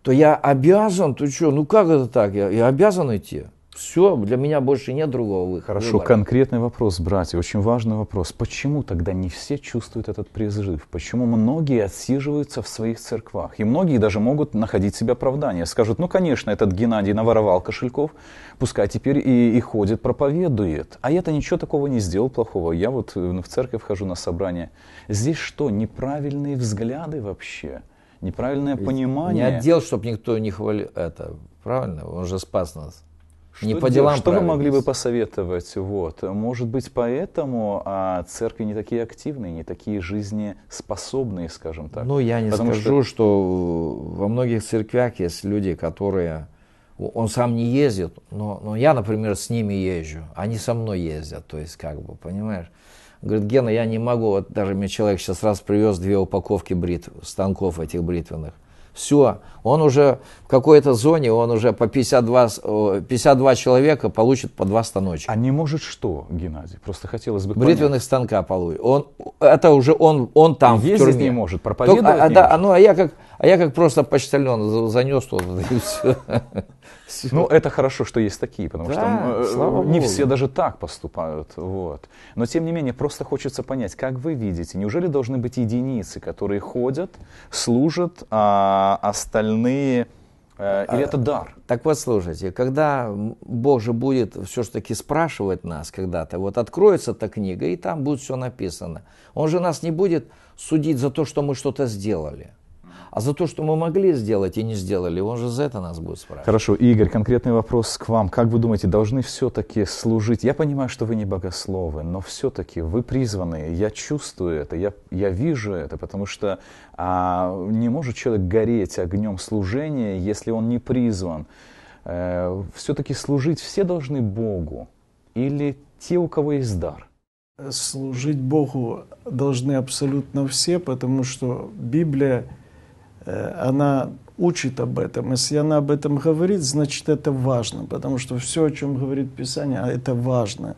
то я обязан, ты что, ну как это так, я, я обязан идти. Все, для меня больше нет другого выхода. Хорошо, выбора. конкретный вопрос, братья, очень важный вопрос. Почему тогда не все чувствуют этот призыв? Почему многие отсиживаются в своих церквах? И многие даже могут находить себе оправдание. Скажут, ну, конечно, этот Геннадий наворовал кошельков, пускай теперь и, и ходит, проповедует. А я-то ничего такого не сделал плохого. Я вот э, в церковь хожу на собрание. Здесь что, неправильные взгляды вообще? Неправильное понимание? Не отдел, чтобы никто не хвалил это. Правильно? Он же спас нас. Что не по делам Что вы могли бы посоветовать? Вот. Может быть, поэтому а, церкви не такие активные, не такие жизнеспособные, скажем так? Ну, я не Потому скажу, что... что во многих церквях есть люди, которые... Он сам не ездит, но, но я, например, с ними езжу. Они со мной ездят, то есть как бы, понимаешь? Говорит, Гена, я не могу, вот даже мне человек сейчас раз привез две упаковки бритв, станков этих бритвенных – все, он уже в какой-то зоне, он уже по 52, 52 человека получит по два станочка. А не может что, Геннадий? Просто хотелось бы Бритвенных понять. станка получит. Он, это уже он, он там Ездить в тюрьме. не может, проповедовать Только, а, не да, может. Ну, а я как, а я как просто почтальон занес туда и все. Ну, это хорошо, что есть такие, потому да, что э, не Богу. все даже так поступают. Вот. Но, тем не менее, просто хочется понять, как вы видите, неужели должны быть единицы, которые ходят, служат, а остальные... Э, а, или это дар? Так вот, слушайте, когда Бог же будет все-таки спрашивать нас когда-то, вот откроется эта книга, и там будет все написано. Он же нас не будет судить за то, что мы что-то сделали. А за то, что мы могли сделать и не сделали, он же за это нас будет спрашивать. Хорошо, Игорь, конкретный вопрос к вам. Как вы думаете, должны все-таки служить? Я понимаю, что вы не богословы, но все-таки вы призваны. Я чувствую это, я, я вижу это, потому что а, не может человек гореть огнем служения, если он не призван. Э, все-таки служить все должны Богу или те, у кого есть дар? Служить Богу должны абсолютно все, потому что Библия Э, она учит об этом. Если она об этом говорит, значит это важно, потому что все, о чем говорит Писание, а это важно.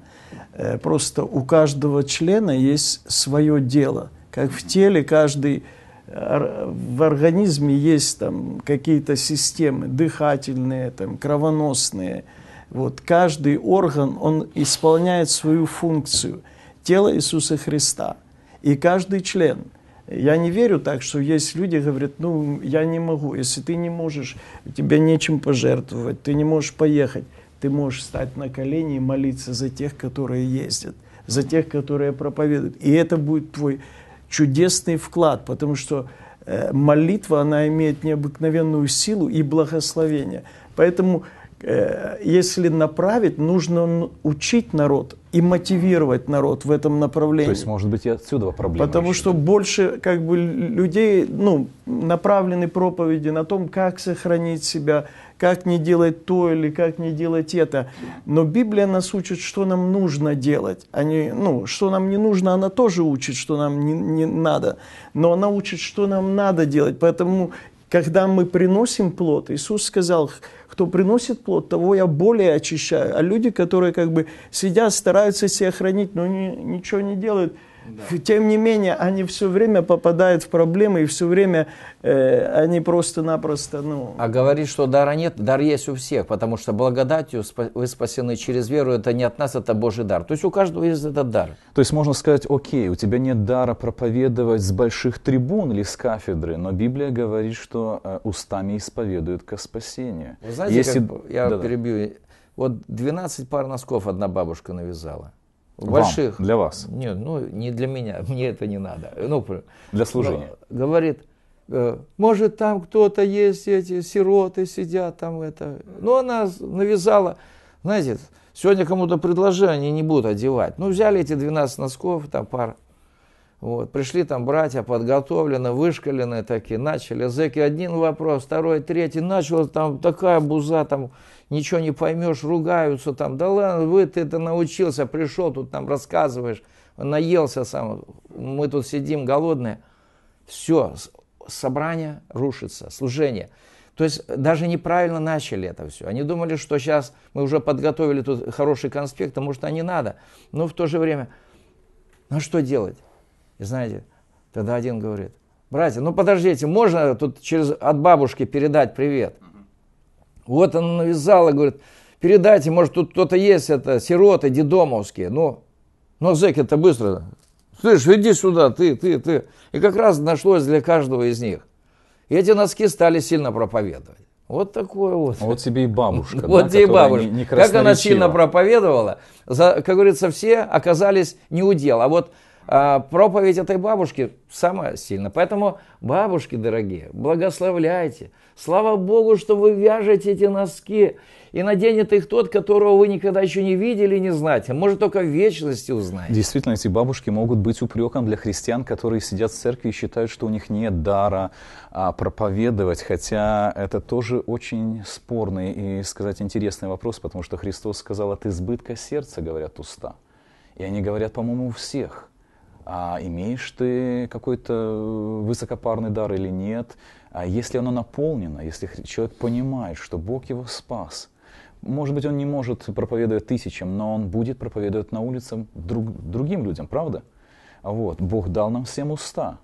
Э, просто у каждого члена есть свое дело. Как в теле каждый в организме есть там какие-то системы дыхательные, там, кровоносные. Вот каждый орган, он исполняет свою функцию. Тело Иисуса Христа и каждый член – я не верю так, что есть люди, говорят, ну, я не могу. Если ты не можешь, тебе нечем пожертвовать, ты не можешь поехать, ты можешь встать на колени и молиться за тех, которые ездят, за тех, которые проповедуют. И это будет твой чудесный вклад, потому что э, молитва, она имеет необыкновенную силу и благословение. Поэтому Э, если направить, нужно учить народ и мотивировать народ в этом направлении. То есть, может быть, и отсюда проблема. Потому еще. что больше как бы людей ну, направлены проповеди на том, как сохранить себя, как не делать то или как не делать это. Но Библия нас учит, что нам нужно делать. А не, ну, что нам не нужно, она тоже учит, что нам не, не надо. Но она учит, что нам надо делать. Поэтому, когда мы приносим плод, Иисус сказал, кто приносит плод, того я более очищаю. А люди, которые как бы сидят, стараются себя хранить, но ничего не делают – да. Тем не менее, они все время попадают в проблемы, и все время э, они просто-напросто... Ну... А говорит, что дара нет, дар есть у всех, потому что благодатью вы спасены через веру, это не от нас, это Божий дар. То есть у каждого есть этот дар. То есть можно сказать, окей, у тебя нет дара проповедовать с больших трибун или с кафедры, но Библия говорит, что э, устами исповедуют ко спасению. Вы знаете, Если... как... я да -да. перебью, вот 12 пар носков одна бабушка навязала больших. Вам, для вас. Нет, ну не для меня, мне это не надо. Ну, для служения. Говорит, э, может там кто-то есть, эти сироты сидят там это. Ну она навязала, знаете, сегодня кому-то предложение не будут одевать. Ну взяли эти 12 носков, там пар вот. Пришли там братья, подготовлены, вышкалены такие, начали. Зеки один вопрос, второй, третий. Начал там такая буза, там ничего не поймешь, ругаются там. Да ладно, вы ты это научился, пришел тут там рассказываешь, наелся сам. Мы тут сидим голодные. Все, собрание рушится, служение. То есть даже неправильно начали это все. Они думали, что сейчас мы уже подготовили тут хороший конспект, а может, а не надо. Но в то же время, ну что делать? И знаете, тогда один говорит, братья, ну подождите, можно тут через, от бабушки передать привет? Вот она навязала, говорит, передайте, может, тут кто-то есть, это сироты дедомовские. Ну, но зэки это быстро. Слышь, иди сюда, ты, ты, ты. И как раз нашлось для каждого из них. И эти носки стали сильно проповедовать. Вот такое вот. А вот тебе и бабушка. Вот тебе и бабушка. как она сильно проповедовала, как говорится, все оказались не у дел. А вот а проповедь этой бабушки самая сильная. Поэтому, бабушки дорогие, благословляйте. Слава Богу, что вы вяжете эти носки. И наденет их тот, которого вы никогда еще не видели не знаете. Может, только в вечности узнаете. Действительно, эти бабушки могут быть упреком для христиан, которые сидят в церкви и считают, что у них нет дара а, проповедовать. Хотя это тоже очень спорный и, сказать, интересный вопрос, потому что Христос сказал, от избытка сердца говорят уста. И они говорят, по-моему, у всех – а имеешь ты какой-то э, высокопарный дар или нет, а если оно наполнено, если человек понимает, что Бог его спас, может быть, он не может проповедовать тысячам, но он будет проповедовать на улицах друг, другим людям, правда? Вот. Бог дал нам всем уста.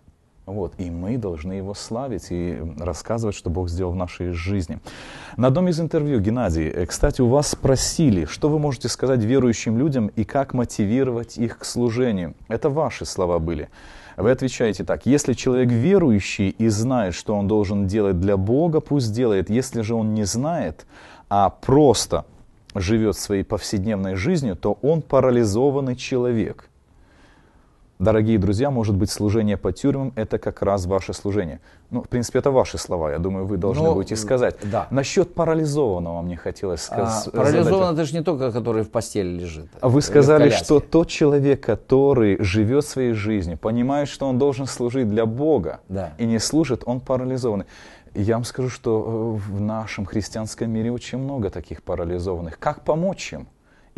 Вот, и мы должны его славить и рассказывать, что Бог сделал в нашей жизни. На одном из интервью, Геннадий, э, кстати, у вас спросили, что вы можете сказать верующим людям и как мотивировать их к служению. Это ваши слова были. Вы отвечаете так, если человек верующий и знает, что он должен делать для Бога, пусть делает. Если же он не знает, а просто живет своей повседневной жизнью, то он парализованный человек. Дорогие друзья, может быть, служение по тюрьмам – это как раз ваше служение. Ну, в принципе, это ваши слова, я думаю, вы должны Но, ну, будете э, сказать. Да. Насчет парализованного мне хотелось сказать. А, парализованного – это же не только, который в постели лежит. Э, вы сказали, что тот человек, который живет своей жизнью, понимает, что он должен служить для Бога, да. и не служит, он парализованный. Я вам скажу, что э, в нашем христианском мире очень много таких парализованных. Как помочь им?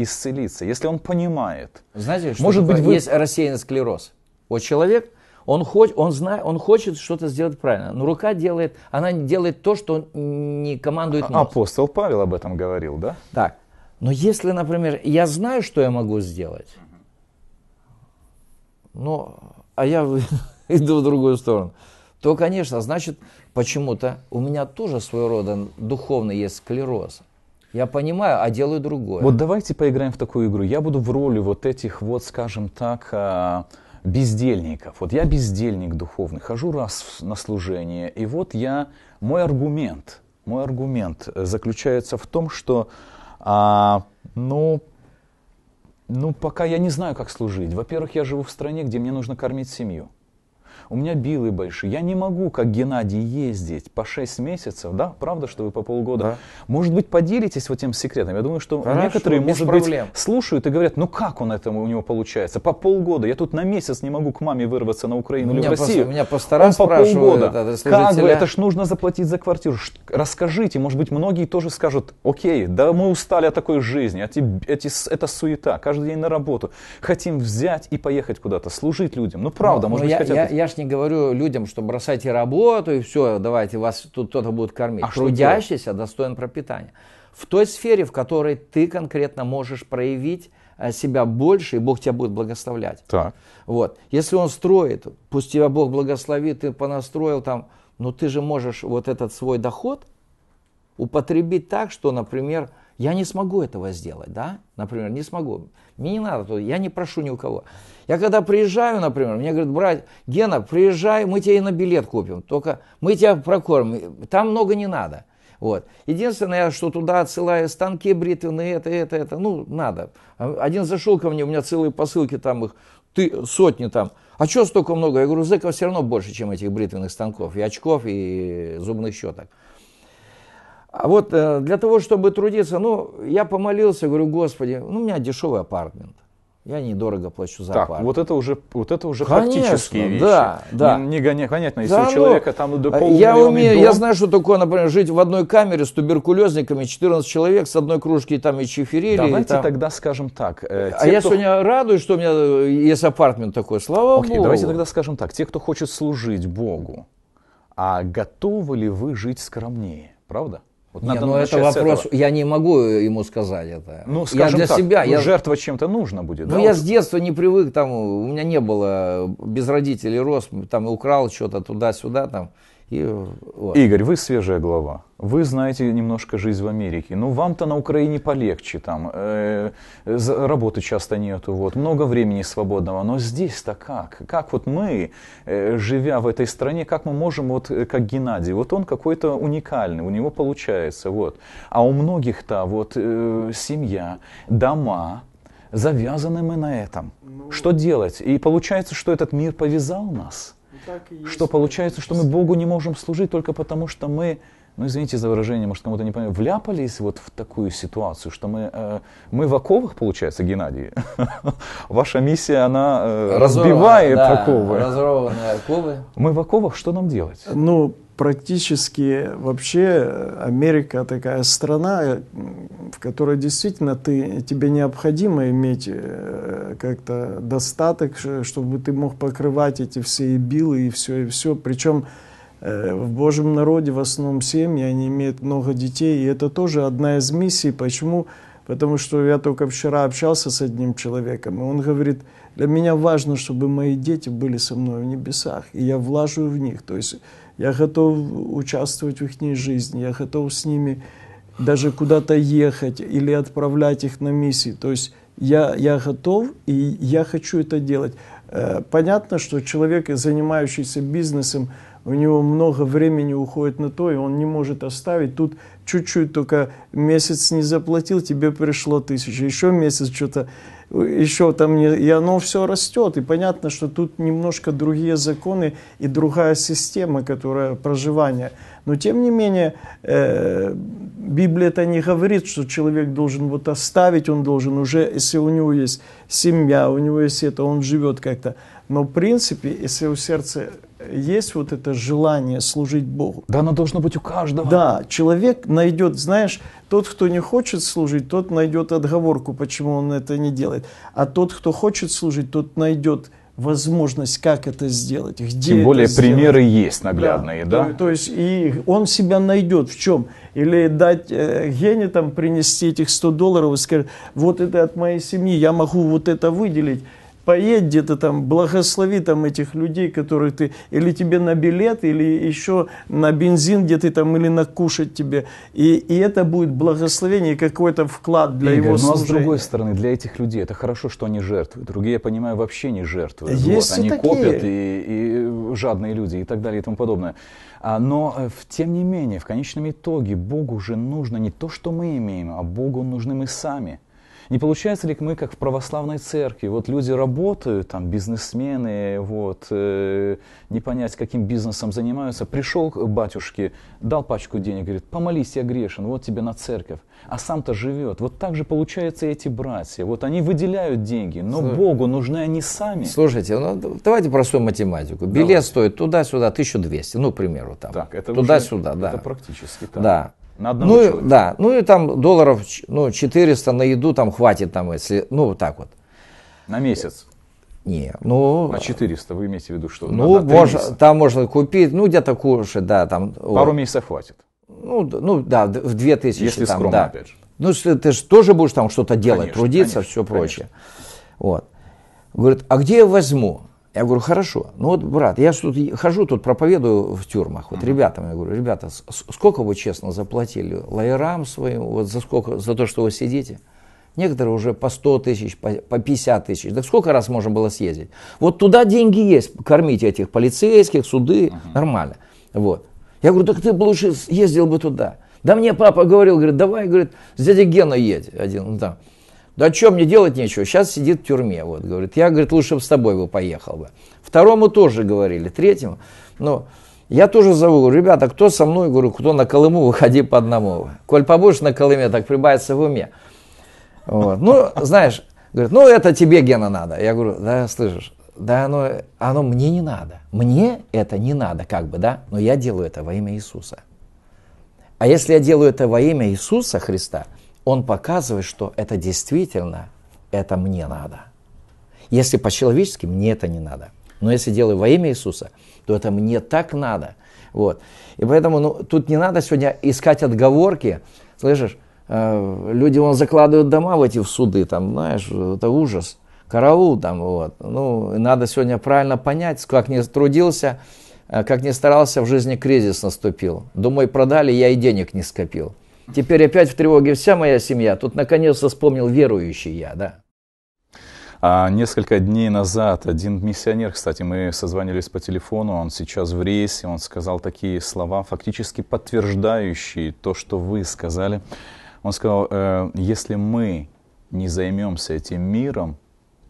исцелиться, если он понимает. Знаете, что может быть, вы... есть рассеянный склероз. Вот человек, он, хоть, он, знает, он хочет что-то сделать правильно, но рука делает, она делает то, что не командует нос. А, апостол Павел об этом говорил, да? Так. Но если, например, я знаю, что я могу сделать, ну, а я иду в другую сторону, то, конечно, значит, почему-то у меня тоже своего рода духовный есть склероз. Я понимаю, а делаю другое. Вот давайте поиграем в такую игру. Я буду в роли вот этих вот, скажем так, а, бездельников. Вот я бездельник духовный, хожу раз на служение, и вот я, мой аргумент, мой аргумент заключается в том, что, а, ну, ну, пока я не знаю, как служить. Во-первых, я живу в стране, где мне нужно кормить семью у меня билы большие, я не могу, как Геннадий, ездить по 6 месяцев, да, правда, что вы по полгода? Да. Может быть, поделитесь вот этим секретом? Я думаю, что Хорошо, некоторые, может проблем. быть, слушают и говорят, ну как он этому у него получается? По полгода, я тут на месяц не могу к маме вырваться на Украину ну, или в Россию. По, меня пастора он по полгода. Это, как бы, это ж нужно заплатить за квартиру. Расскажите, может быть, многие тоже скажут, окей, да мы устали от такой жизни, эти, эти, это суета, каждый день на работу, хотим взять и поехать куда-то, служить людям. Ну правда, но, может но быть, я, хотят... Я, я ж не говорю людям, что бросайте работу и все, давайте, вас тут кто-то будет кормить. А Трудящийся достоин пропитания. В той сфере, в которой ты конкретно можешь проявить э, себя больше, и Бог тебя будет благословлять. Так. Вот. Если он строит, пусть тебя Бог благословит, ты понастроил там, но ты же можешь вот этот свой доход употребить так, что, например, я не смогу этого сделать, да? Например, не смогу. Мне не надо, я не прошу ни у кого. Я когда приезжаю, например, мне говорят, брат, Гена, приезжай, мы тебе и на билет купим, только мы тебя прокормим, там много не надо. Вот. Единственное, что туда отсылаю станки бритвенные, это, это, это, ну, надо. Один зашел ко мне, у меня целые посылки там их, ты, сотни там. А что столько много? Я говорю, зэков все равно больше, чем этих бритвенных станков, и очков, и зубных щеток. А вот э, для того, чтобы трудиться, ну, я помолился, говорю, Господи, ну, у меня дешевый апартмент. Я недорого плачу за так, апартмент. вот это уже, вот это уже Конечно, практические вещи. Да, да. Не, не понятно, если да, у ну, человека там э, до полумиллиона я, умею, дом... я знаю, что такое, например, жить в одной камере с туберкулезниками, 14 человек, с одной кружки там и чиферили. Давайте и там... тогда скажем так. Э, а те, а кто... я сегодня радуюсь, что у меня э, есть апартмент такой, слава Окей, Богу. давайте тогда скажем так. Те, кто хочет служить Богу, а готовы ли вы жить скромнее, правда? Вот Нет, надо но ну, это вопрос, этого. я не могу ему сказать это. Ну, скажем я для так, себя, ну, я... жертва чем-то нужно будет, ну, да? я вот? с детства не привык, там, у меня не было, э, без родителей рос, там, украл что-то туда-сюда, там. И, вот. Игорь, вы свежая глава. Вы знаете немножко жизнь в Америке. Ну, вам-то на Украине полегче там. Э, работы часто нету, вот. Много времени свободного. Но здесь-то как? Как вот мы, э, живя в этой стране, как мы можем, вот э, как Геннадий, вот он какой-то уникальный, у него получается, вот. А у многих-то вот э, семья, дома, завязаны мы на этом. Ну... Что делать? И получается, что этот мир повязал нас что получается, что мы Богу не можем служить только потому, что мы ну извините за выражение, может кому-то не понятно, вляпались вот в такую ситуацию, что мы, э, мы в оковах, получается, Геннадий, ваша миссия, она э, разбивает да, оковы. Разорванные оковы. Мы в оковах, что нам делать? Ну, практически вообще э, Америка такая страна, э, в которой действительно ты, тебе необходимо иметь э, как-то достаток, чтобы ты мог покрывать эти все и билы, и все, и все. Причем Э, в Божьем народе в основном семьи, они имеют много детей, и это тоже одна из миссий. Почему? Потому что я только вчера общался с одним человеком, и он говорит, для меня важно, чтобы мои дети были со мной в небесах, и я влажу в них. То есть я готов участвовать в их жизни, я готов с ними даже куда-то ехать или отправлять их на миссии. То есть я, я готов и я хочу это делать. Э, понятно, что человек, занимающийся бизнесом, у него много времени уходит на то, и он не может оставить. Тут чуть-чуть только месяц не заплатил, тебе пришло тысяча, еще месяц что-то, еще там, не, и оно все растет. И понятно, что тут немножко другие законы и другая система, которая проживание Но тем не менее, э, Библия-то не говорит, что человек должен вот оставить, он должен уже, если у него есть семья, у него есть это, он живет как-то. Но в принципе, если у сердца есть вот это желание служить Богу. Да, оно должно быть у каждого. Да, человек найдет, знаешь, тот, кто не хочет служить, тот найдет отговорку, почему он это не делает. А тот, кто хочет служить, тот найдет возможность, как это сделать, где Тем более примеры сделать. есть наглядные, да? да? То, то есть и он себя найдет в чем? Или дать э, Гене там принести этих 100 долларов и сказать, вот это от моей семьи, я могу вот это выделить поедь где-то там, благослови там этих людей, которых ты, или тебе на билет, или еще на бензин, где ты там, или на кушать тебе. И, и это будет благословение, какой-то вклад для Игорь, его ну а служения. Но с другой стороны, для этих людей это хорошо, что они жертвы. Другие, я понимаю, вообще не жертвы. Есть вот, они такие. копят, и, и жадные люди, и так далее, и тому подобное. А, но, э, тем не менее, в конечном итоге Богу же нужно не то, что мы имеем, а Богу нужны мы сами. Не получается ли мы, как в православной церкви, вот люди работают, там, бизнесмены, вот, э, не понять, каким бизнесом занимаются. Пришел к батюшке, дал пачку денег, говорит, помолись, я грешен, вот тебе на церковь. А сам-то живет. Вот так же получается эти братья. Вот они выделяют деньги, но Слушайте. Богу нужны они сами. Слушайте, ну, давайте простую математику. Билет Давай. стоит туда-сюда 1200, ну, к примеру, там. Так, это туда-сюда, да. Это практически так. Да. На одного ну, человека. Да, ну и там долларов ну, 400 на еду там хватит, там, если, ну вот так вот. На месяц? Не, ну... А 400 вы имеете в виду что? Ну, на, на можно, там можно купить, ну где-то кушать, да. Там, Пару о, месяцев хватит? Ну, ну да, в 2000 Если там, скромно, да. опять же. Ну, ты же тоже будешь там что-то делать, конечно, трудиться, конечно, все прочее. Конечно. Вот. Говорит, а где я возьму? Я говорю, хорошо. Ну вот, брат, я тут хожу, тут проповедую в тюрьмах. Вот ребятам, я говорю, ребята, сколько вы честно заплатили лайерам своим, вот за сколько, за то, что вы сидите? Некоторые уже по 100 тысяч, по, по 50 тысяч. Да сколько раз можно было съездить? Вот туда деньги есть, кормить этих полицейских, суды, uh-huh. нормально. Вот. Я говорю, так ты бы лучше ездил бы туда. Да мне папа говорил, говорит, давай, говорит, с дядей Геной едь один, ну, да. Да что, мне делать нечего, сейчас сидит в тюрьме. Вот, говорит, я, говорит, лучше бы с тобой бы поехал бы. Второму тоже говорили, третьему. Но ну, я тоже зову, говорю, ребята, кто со мной, говорю, кто на Колыму, выходи по одному. Коль побудешь на Колыме, так прибавится в уме. Вот. Ну, знаешь, говорит, ну это тебе, Гена, надо. Я говорю, да, слышишь, да, оно, оно мне не надо. Мне это не надо, как бы, да, но я делаю это во имя Иисуса. А если я делаю это во имя Иисуса Христа – он показывает, что это действительно, это мне надо. Если по-человечески, мне это не надо. Но если делаю во имя Иисуса, то это мне так надо. Вот. И поэтому ну, тут не надо сегодня искать отговорки. Слышишь, э, люди вон закладывают дома в эти в суды, там, знаешь, это ужас. Караул там, вот. Ну, надо сегодня правильно понять, как не трудился, э, как не старался, в жизни кризис наступил. Думаю, продали, я и денег не скопил. Теперь опять в тревоге вся моя семья. Тут наконец-то вспомнил верующий я, да. А несколько дней назад один миссионер, кстати, мы созвонились по телефону, он сейчас в рейсе, он сказал такие слова, фактически подтверждающие то, что вы сказали. Он сказал, э, если мы не займемся этим миром,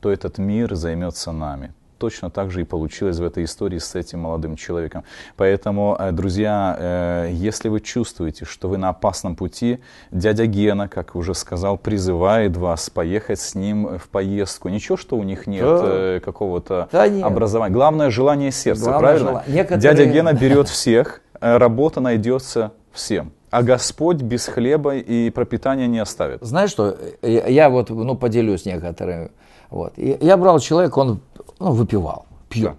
то этот мир займется нами точно так же и получилось в этой истории с этим молодым человеком. Поэтому, э, друзья, э, если вы чувствуете, что вы на опасном пути, дядя Гена, как уже сказал, призывает вас поехать с ним в поездку. Ничего, что у них нет да. Э, какого-то да, нет. образования. Главное желание сердца, Главное правильно? Жел... Некоторые... Дядя Гена берет всех, работа найдется всем. А Господь без хлеба и пропитания не оставит. Знаешь что, я вот ну, поделюсь некоторыми вот. И я брал человека, он ну, выпивал, пьет.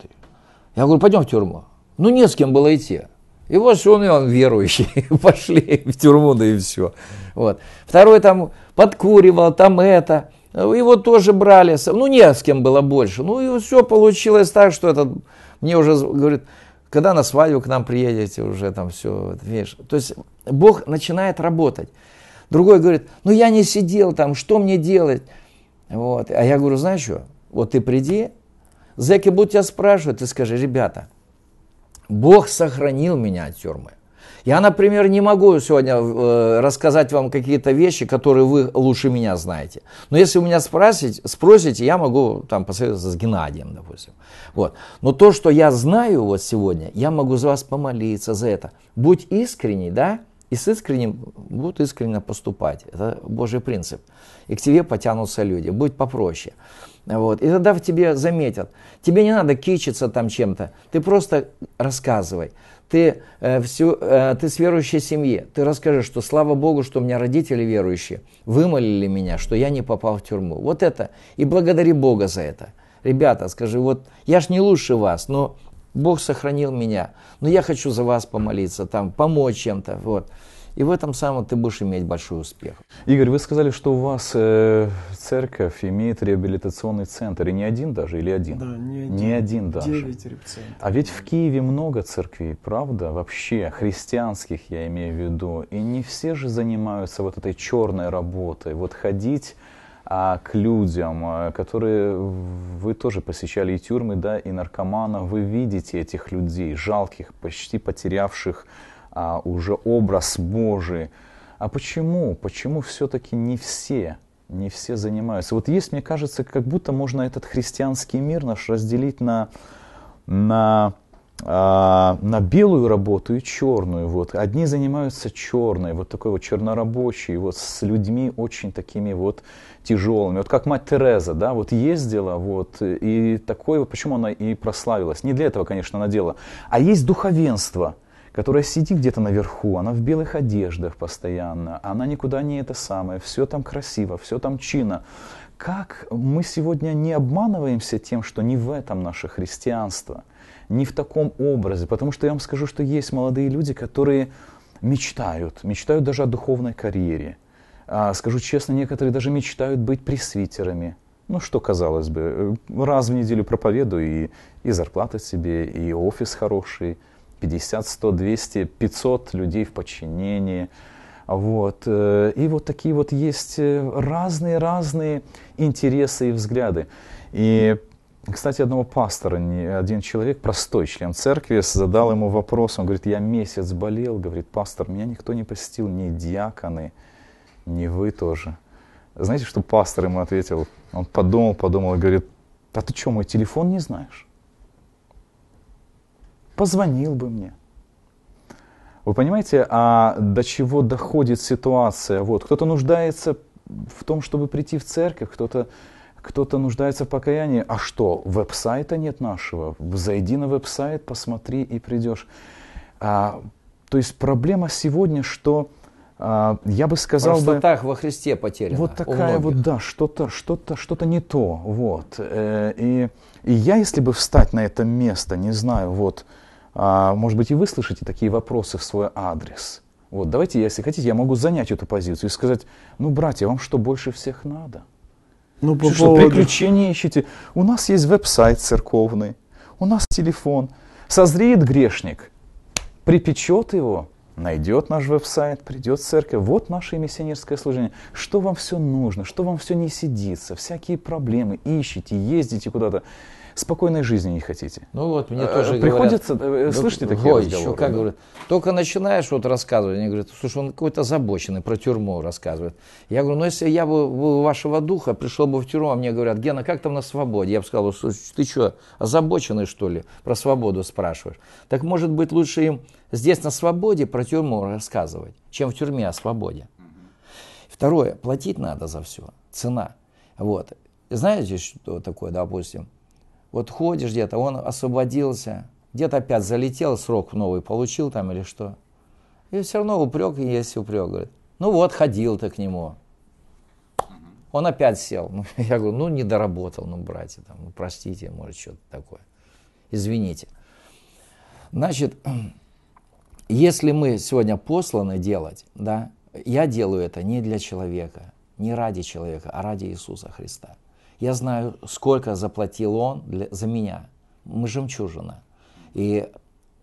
Я говорю, пойдем в тюрьму. Ну, не с кем было идти. И вот что он, и он верующий, пошли в тюрьму, да и все. Вот. Второй там подкуривал, там это. Его тоже брали, ну, не с кем было больше. Ну, и все получилось так, что этот мне уже говорит, когда на свадьбу к нам приедете, уже там все, видишь. То есть Бог начинает работать. Другой говорит, ну я не сидел там, что мне делать? Вот. А я говорю, знаешь что, вот ты приди, зэки будут тебя спрашивать, ты скажи, ребята, Бог сохранил меня от тюрьмы. Я, например, не могу сегодня э, рассказать вам какие-то вещи, которые вы лучше меня знаете. Но если у меня спросить, спросите, я могу там посоветоваться с Геннадием, допустим. Вот. Но то, что я знаю вот сегодня, я могу за вас помолиться за это. Будь искренний, да? и с искренним будут искренне поступать. Это Божий принцип. И к тебе потянутся люди, будет попроще. Вот. И тогда в тебе заметят. Тебе не надо кичиться там чем-то. Ты просто рассказывай. Ты, э, всю, э, ты с верующей семьи. Ты расскажи, что слава Богу, что у меня родители верующие. Вымолили меня, что я не попал в тюрьму. Вот это. И благодари Бога за это. Ребята, скажи, вот я ж не лучше вас, но Бог сохранил меня, но я хочу за вас помолиться, там, помочь чем-то. Вот. И в этом самом ты будешь иметь большой успех. Игорь, вы сказали, что у вас э, церковь имеет реабилитационный центр, и не один даже, или один? Да, не один. Не один даже. Девять репцентров. А ведь в Киеве много церквей, правда? Вообще, христианских я имею в виду. И не все же занимаются вот этой черной работой. Вот ходить а к людям, а, которые вы тоже посещали и тюрьмы, да, и наркоманов. Вы видите этих людей, жалких, почти потерявших а, уже образ Божий. А почему? Почему все-таки не все? Не все занимаются. Вот есть, мне кажется, как будто можно этот христианский мир наш разделить на, на а, на белую работу и черную. Вот. Одни занимаются черной, вот такой вот чернорабочий, вот с людьми очень такими вот тяжелыми. Вот как мать Тереза, да, вот ездила, вот, и такой вот, почему она и прославилась. Не для этого, конечно, она делала. А есть духовенство, которая сидит где-то наверху, она в белых одеждах постоянно, она никуда не это самое, все там красиво, все там чинно. Как мы сегодня не обманываемся тем, что не в этом наше христианство, не в таком образе, потому что я вам скажу, что есть молодые люди, которые мечтают, мечтают даже о духовной карьере – а, скажу честно, некоторые даже мечтают быть пресвитерами. Ну что, казалось бы, э, раз в неделю проповедую, и, и зарплата себе, и офис хороший, 50, 100, 200, 500 людей в подчинении. Вот. Э, и вот такие вот есть разные-разные э, интересы и взгляды. И, кстати, одного пастора, один человек, простой член церкви, задал ему вопрос, он говорит, я месяц болел, говорит, пастор, меня никто не посетил, ни диаконы, не вы тоже. Знаете, что пастор ему ответил? Он подумал, подумал и говорит, а ты что, мой телефон не знаешь? Позвонил бы мне. Вы понимаете, а до чего доходит ситуация? Вот, кто-то нуждается в том, чтобы прийти в церковь, кто-то кто-то нуждается в покаянии. А что, веб-сайта нет нашего? Зайди на веб-сайт, посмотри и придешь. А, то есть проблема сегодня, что а, я бы сказал Простотах бы... во Христе потеряна. Вот такая вот, да, что-то, что-то, что-то не то, вот. Э, и, и я, если бы встать на это место, не знаю, вот, а, может быть, и вы слышите такие вопросы в свой адрес. Вот, давайте, если хотите, я могу занять эту позицию и сказать, ну, братья, вам что больше всех надо? Ну, по что, поводу... приключения ищите? У нас есть веб-сайт церковный, у нас телефон. Созреет грешник, припечет его – найдет наш веб-сайт, придет в церковь, вот наше миссионерское служение. Что вам все нужно, что вам все не сидится, всякие проблемы, ищите, ездите куда-то спокойной жизни не хотите. Ну вот, мне э, тоже Приходится, говорят, э, слышите такие во, разговоры? еще как да? говорят, только начинаешь вот рассказывать, они говорят, слушай, он какой-то озабоченный, про тюрьму рассказывает. Я говорю, ну если я бы вашего духа пришел бы в тюрьму, а мне говорят, Гена, как там на свободе? Я бы сказал, слушай, ты что, озабоченный что ли, про свободу спрашиваешь? Так может быть лучше им здесь на свободе про тюрьму рассказывать, чем в тюрьме о свободе. Второе, платить надо за все, цена. Вот. Знаете, что такое, допустим, вот ходишь где-то, он освободился, где-то опять залетел, срок новый получил там или что. И все равно упрек и есть упрек. Говорит, ну вот, ходил ты к нему. Он опять сел. Ну, я говорю, ну не доработал, ну, братья, там, ну, простите, может, что-то такое. Извините. Значит, если мы сегодня посланы делать, да, я делаю это не для человека, не ради человека, а ради Иисуса Христа. Я знаю, сколько заплатил он для, за меня. Мы жемчужина. И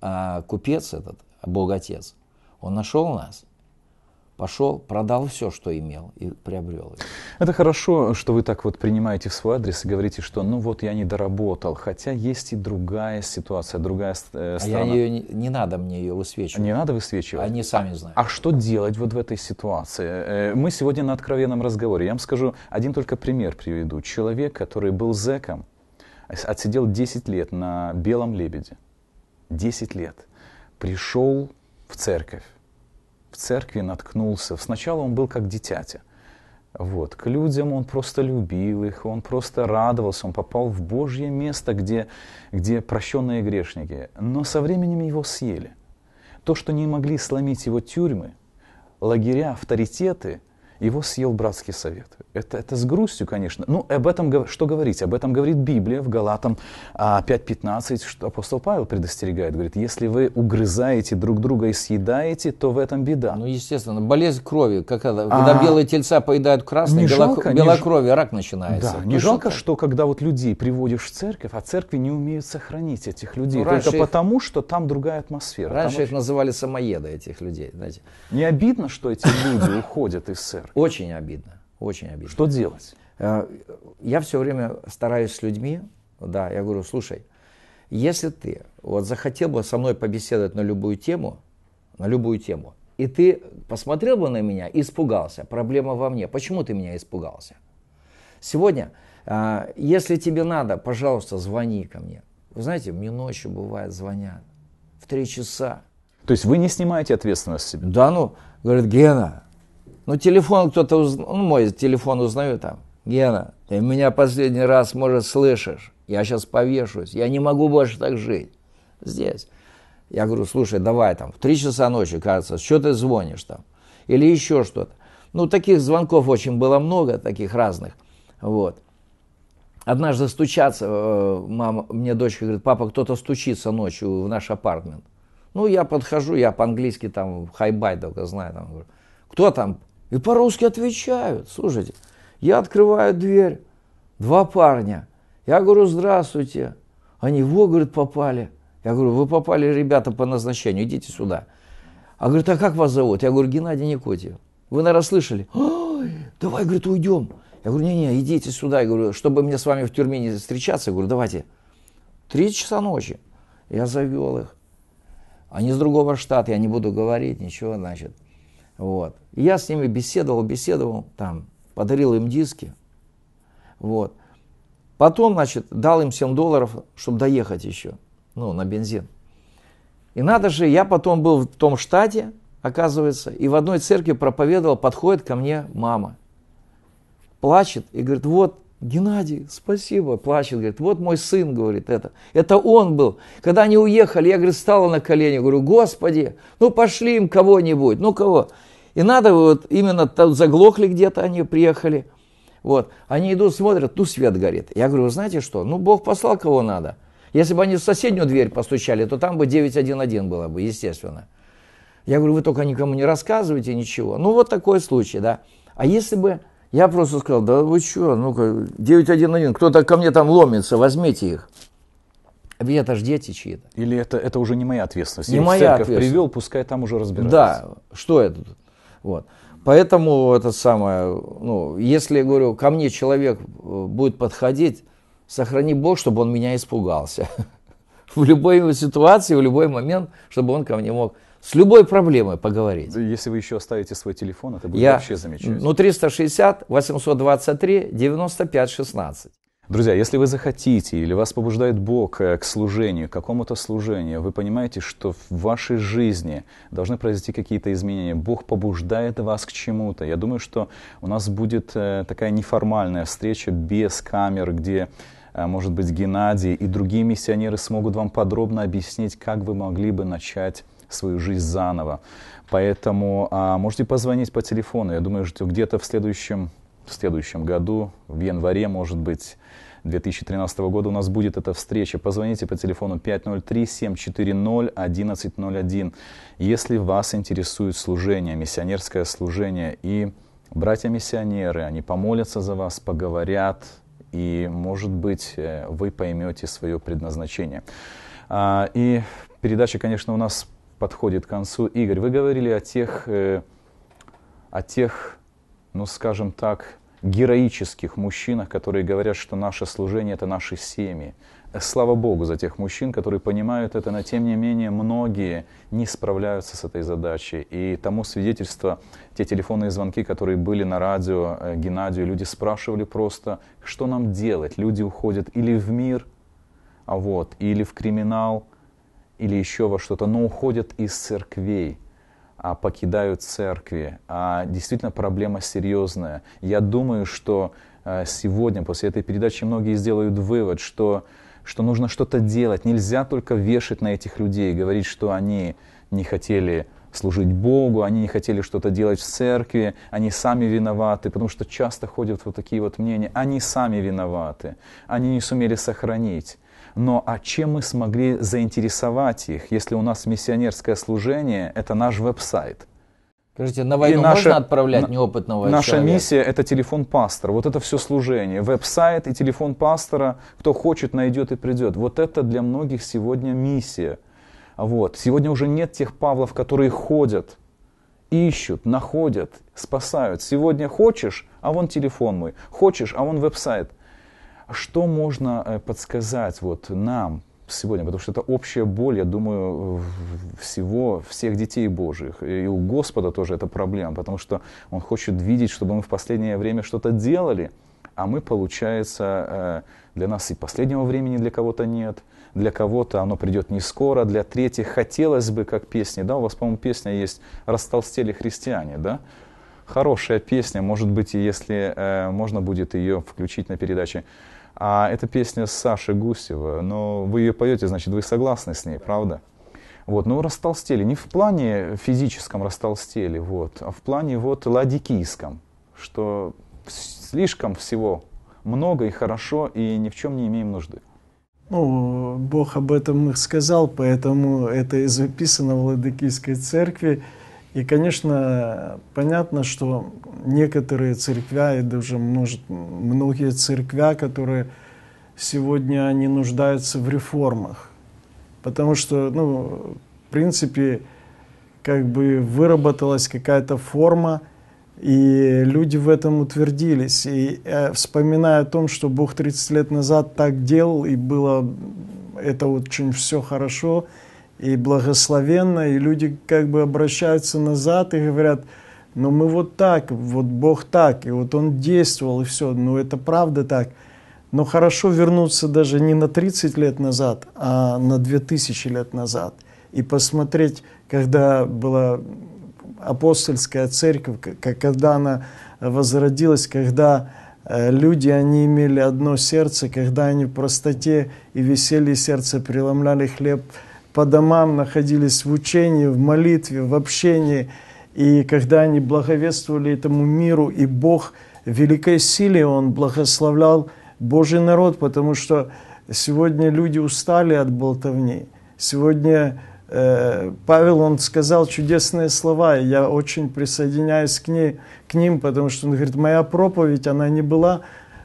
а, купец этот, Бог Отец, он нашел нас пошел, продал все, что имел и приобрел. Это хорошо, что вы так вот принимаете в свой адрес и говорите, что ну вот я не доработал, хотя есть и другая ситуация, другая э, сторона. А я ее, не, не надо мне ее высвечивать. Не надо высвечивать? Они сами а, знают. А что делать вот в этой ситуации? Э, мы сегодня на откровенном разговоре. Я вам скажу, один только пример приведу. Человек, который был зэком, отсидел 10 лет на белом лебеде. 10 лет. Пришел в церковь в церкви наткнулся. Сначала он был как дитятя. Вот. К людям он просто любил их, он просто радовался, он попал в Божье место, где, где прощенные грешники. Но со временем его съели. То, что не могли сломить его тюрьмы, лагеря, авторитеты, его съел братский совет. Это, это с грустью, конечно. Ну, об этом что говорить? Об этом говорит Библия в Галатам 5.15, а, что апостол Павел предостерегает. Говорит, если вы угрызаете друг друга и съедаете, то в этом беда. Ну, естественно, болезнь крови. Как это, а, когда белые тельца поедают красные, не белокровие, рак начинается. Да, это не жалко, что когда вот людей приводишь в церковь, а церкви не умеют сохранить этих людей. Ну, только их... потому, что там другая атмосфера. Раньше там их очень... называли самоеды, этих людей. Знаете. Не обидно, что эти люди уходят из церкви? подарок. Очень обидно, очень обидно. Что делать? Э, я все время стараюсь с людьми, да, я говорю, слушай, если ты вот захотел бы со мной побеседовать на любую тему, на любую тему, и ты посмотрел бы на меня и испугался, проблема во мне, почему ты меня испугался? Сегодня, э, если тебе надо, пожалуйста, звони ко мне. Вы знаете, мне ночью бывает звонят в три часа. То есть вы не снимаете ответственность себе? Да ну, говорит, Гена, ну, телефон кто-то, уз... ну, мой телефон узнаю там. Гена, ты меня последний раз, может, слышишь. Я сейчас повешусь. Я не могу больше так жить. Здесь. Я говорю, слушай, давай там, в три часа ночи, кажется, что ты звонишь там? Или еще что-то. Ну, таких звонков очень было много, таких разных. Вот. Однажды стучаться, э, мама, мне дочка говорит, папа, кто-то стучится ночью в наш апартмент. Ну, я подхожу, я по-английски там хайбай бай только знаю. Там, говорю, кто там? И по-русски отвечают. Слушайте, я открываю дверь, два парня. Я говорю, здравствуйте. Они, во, говорит, попали. Я говорю, вы попали, ребята, по назначению, идите сюда. А говорит, а как вас зовут? Я говорю, Геннадий Никотьев. Вы, наверное, слышали? Ой, давай, говорит, уйдем. Я говорю, не-не, идите сюда. Я говорю, чтобы мне с вами в тюрьме не встречаться. Я говорю, давайте. Три часа ночи. Я завел их. Они с другого штата, я не буду говорить, ничего, значит. Вот. И я с ними беседовал, беседовал, там, подарил им диски. Вот. Потом, значит, дал им 7 долларов, чтобы доехать еще, ну, на бензин. И надо же, я потом был в том штате, оказывается, и в одной церкви проповедовал, подходит ко мне мама. Плачет и говорит, вот, Геннадий, спасибо, плачет, говорит, вот мой сын, говорит, это, это он был. Когда они уехали, я, говорит, стала на колени, говорю, Господи, ну пошли им кого-нибудь, ну кого. И надо вот именно там заглохли где-то, они приехали. Вот. Они идут, смотрят, ну свет горит. Я говорю, знаете что, ну Бог послал кого надо. Если бы они в соседнюю дверь постучали, то там бы 911 было бы, естественно. Я говорю, вы только никому не рассказывайте ничего. Ну, вот такой случай, да. А если бы я просто сказал, да вы что, ну-ка, 911, кто-то ко мне там ломится, возьмите их. Ведь это же дети чьи-то. Или это, это уже не моя ответственность. Не Я моя ответственность. привел, пускай там уже разбираются. Да, что это тут? Вот. Поэтому это самое, ну, если, говорю, ко мне человек э, будет подходить, сохрани Бог, чтобы он меня испугался. В любой ситуации, в любой момент, чтобы он ко мне мог с любой проблемой поговорить. Если вы еще оставите свой телефон, это будет Я, вообще замечательно. Ну, 360, 823, 95, 16. Друзья, если вы захотите или вас побуждает Бог э, к служению, к какому-то служению, вы понимаете, что в вашей жизни должны произойти какие-то изменения. Бог побуждает вас к чему-то. Я думаю, что у нас будет э, такая неформальная встреча без камер, где э, может быть, Геннадий и другие миссионеры смогут вам подробно объяснить, как вы могли бы начать свою жизнь заново. Поэтому а, можете позвонить по телефону. Я думаю, что где-то в следующем в следующем году, в январе, может быть, 2013 года у нас будет эта встреча. Позвоните по телефону 503-740-1101, если вас интересует служение, миссионерское служение. И братья-миссионеры, они помолятся за вас, поговорят, и, может быть, э, вы поймете свое предназначение. А, и передача, конечно, у нас подходит к концу. Игорь, вы говорили о тех, э, о тех ну скажем так, героических мужчинах, которые говорят, что наше служение – это наши семьи. Э, слава Богу за тех мужчин, которые понимают это, но тем не менее многие не справляются с этой задачей. И тому свидетельство те телефонные звонки, которые были на радио э, Геннадию, люди спрашивали просто, что нам делать? Люди уходят или в мир, а вот, или в криминал, или еще во что-то, но уходят из церквей – а, покидают церкви, а действительно проблема серьезная. Я думаю, что а, сегодня, после этой передачи, многие сделают вывод, что, что нужно что-то делать. Нельзя только вешать на этих людей, говорить, что они не хотели служить Богу, они не хотели что-то делать в церкви, они сами виноваты, потому что часто ходят вот такие вот мнения, они сами виноваты, они не сумели сохранить но а чем мы смогли заинтересовать их, если у нас миссионерское служение – это наш веб-сайт. Скажите, на войну и наша, можно отправлять на, неопытного Наша человека? миссия – это телефон пастора. Вот это все служение. Веб-сайт и телефон пастора. Кто хочет, найдет и придет. Вот это для многих сегодня миссия. Вот. Сегодня уже нет тех Павлов, которые ходят, ищут, находят, спасают. Сегодня хочешь, а вон телефон мой. Хочешь, а вон веб-сайт. Что можно э, подсказать вот нам сегодня? Потому что это общая боль, я думаю, всего, всех детей Божьих. И у Господа тоже это проблема, потому что Он хочет видеть, чтобы мы в последнее время что-то делали, а мы, получается, э, для нас и последнего времени для кого-то нет, для кого-то оно придет не скоро, для третьих хотелось бы, как песни, да, у вас, по-моему, песня есть «Растолстели христиане», да? Хорошая песня, может быть, если э, можно будет ее включить на передаче. А это песня Саши Гусева, но вы ее поете, значит, вы согласны с ней, правда? Вот, но ну, растолстели, не в плане физическом растолстели, вот, а в плане вот ладикийском, что слишком всего много и хорошо, и ни в чем не имеем нужды. Ну, Бог об этом и сказал, поэтому это и записано в Ладыкийской церкви. И, конечно, понятно, что некоторые церквя, и даже может, многие церквя, которые сегодня они нуждаются в реформах. Потому что, ну, в принципе, как бы выработалась какая-то форма, и люди в этом утвердились. И э, вспоминая о том, что Бог 30 лет назад так делал, и было это очень все хорошо, и благословенно, и люди как бы обращаются назад и говорят, ну мы вот так, вот Бог так, и вот Он действовал, и все, Но ну, это правда так. Но хорошо вернуться даже не на 30 лет назад, а на 2000 лет назад, и посмотреть, когда была апостольская церковь, когда она возродилась, когда э, люди, они имели одно сердце, когда они в простоте и веселье сердца преломляли хлеб – по домам, находились в учении, в молитве, в общении. И когда они благовествовали этому миру, и Бог в великой силе, Он благословлял Божий народ, потому что сегодня люди устали от болтовни. Сегодня э, Павел, он сказал чудесные слова, и я очень присоединяюсь к, ней, к ним, потому что он говорит, моя проповедь, она не была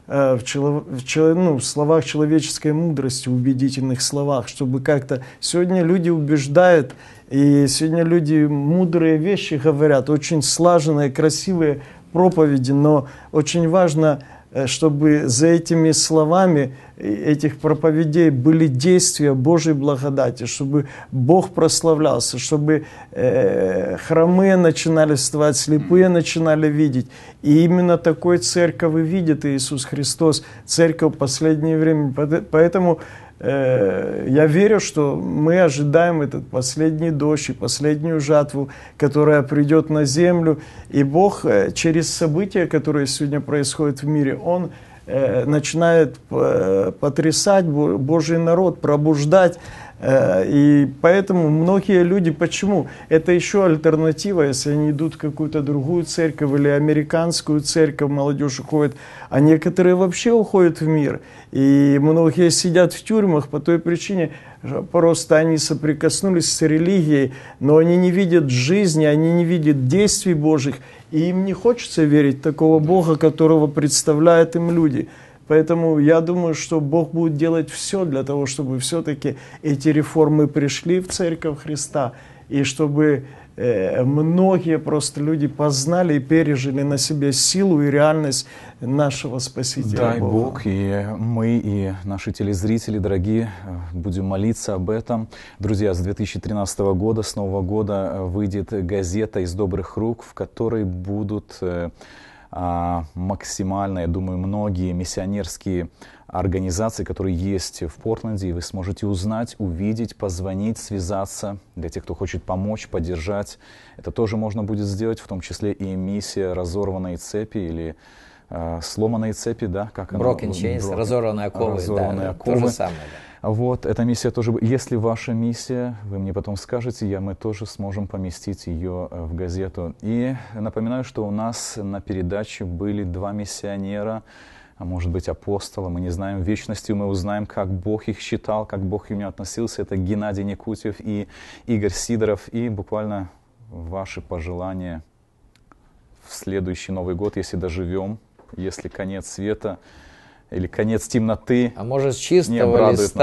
Э, в, чело, в, чело, ну, в словах человеческой мудрости, в убедительных словах, чтобы как-то... Сегодня люди убеждают, и сегодня люди мудрые вещи говорят, очень слаженные, красивые проповеди, но очень важно Э, чтобы за этими словами э, этих проповедей были действия Божьей благодати, чтобы Бог прославлялся, чтобы э, хромые начинали вставать, слепые начинали видеть. И именно такой церковь и видит Иисус Христос, церковь в последнее время. Поэтому Э, я верю, что мы ожидаем этот последний дождь и последнюю жатву, которая придет на землю. И Бог э, через события, которые сегодня происходят в мире, Он э, начинает потрясать Божий народ, пробуждать Э, и поэтому многие люди, почему? Это еще альтернатива, если они идут в какую-то другую церковь или американскую церковь, молодежь уходит, а некоторые вообще уходят в мир. И многие сидят в тюрьмах по той причине, просто они соприкоснулись с религией, но они не видят жизни, они не видят действий Божьих, и им не хочется верить такого Бога, которого представляют им люди. Поэтому я думаю, что Бог будет делать все для того, чтобы все-таки эти реформы пришли в Церковь Христа, и чтобы э, многие просто люди познали и пережили на себе силу и реальность нашего Спасителя. Дай Бога. Бог, и мы, и наши телезрители, дорогие, э, будем молиться об этом. Друзья, с 2013 года, с Нового года э, выйдет газета «Из добрых рук», в которой будут а, максимально, я думаю, многие миссионерские организации, которые есть в Портленде, и вы сможете узнать, увидеть, позвонить, связаться. Для тех, кто хочет помочь, поддержать, это тоже можно будет сделать, в том числе и миссия «Разорванные цепи» или э, а, «Сломанные цепи», да? Как Broken она? Chains, «Разорванные оковы», разорванные да, оковы. то же самое, да. Вот, эта миссия тоже... Если ваша миссия, вы мне потом скажете, я, мы тоже сможем поместить ее э, в газету. И напоминаю, что у нас на передаче были два миссионера, а может быть апостола, мы не знаем вечности, мы узнаем, как Бог их считал, как Бог к ним относился. Это Геннадий Никутьев и Игорь Сидоров. И буквально ваши пожелания в следующий Новый год, если доживем, если конец света – или конец темноты. А может, с чистого листа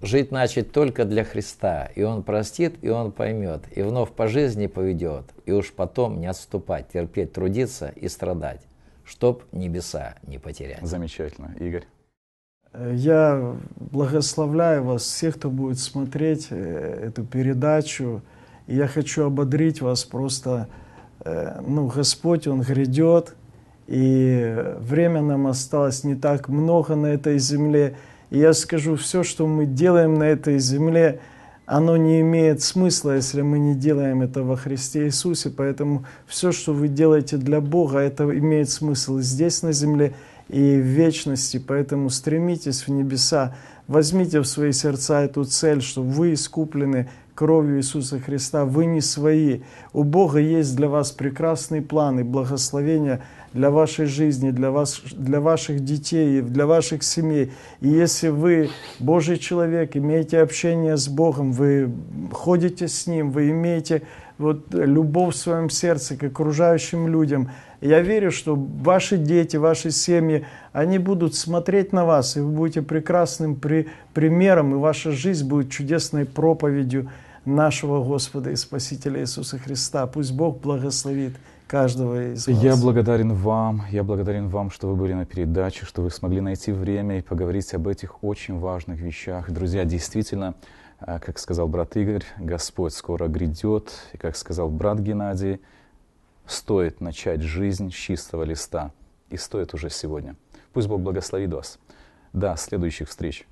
нас. жить начать только для Христа. И Он простит, и Он поймет, и вновь по жизни поведет, и уж потом не отступать, терпеть, трудиться и страдать, чтоб небеса не потерять. Замечательно. Игорь? Я благословляю вас, всех, кто будет смотреть э, эту передачу. И я хочу ободрить вас просто, э, ну, Господь, Он грядет, и время нам осталось не так много на этой земле. И я скажу, все, что мы делаем на этой земле, оно не имеет смысла, если мы не делаем это во Христе Иисусе. Поэтому все, что вы делаете для Бога, это имеет смысл здесь, на земле, и в вечности. Поэтому стремитесь в небеса, возьмите в свои сердца эту цель, что вы искуплены кровью Иисуса Христа, вы не свои. У Бога есть для вас прекрасный план и благословение – для вашей жизни, для, вас, для ваших детей, для ваших семей. И если вы Божий человек, имеете общение с Богом, вы ходите с Ним, вы имеете вот любовь в своем сердце к окружающим людям. Я верю, что ваши дети, ваши семьи, они будут смотреть на вас, и вы будете прекрасным при, примером, и ваша жизнь будет чудесной проповедью нашего Господа и Спасителя Иисуса Христа. Пусть Бог благословит каждого из вас. Я благодарен вам, я благодарен вам, что вы были на передаче, что вы смогли найти время и поговорить об этих очень важных вещах. Друзья, действительно, э, как сказал брат Игорь, Господь скоро грядет, и как сказал брат Геннадий, стоит начать жизнь с чистого листа, и стоит уже сегодня. Пусть Бог благословит вас. До следующих встреч.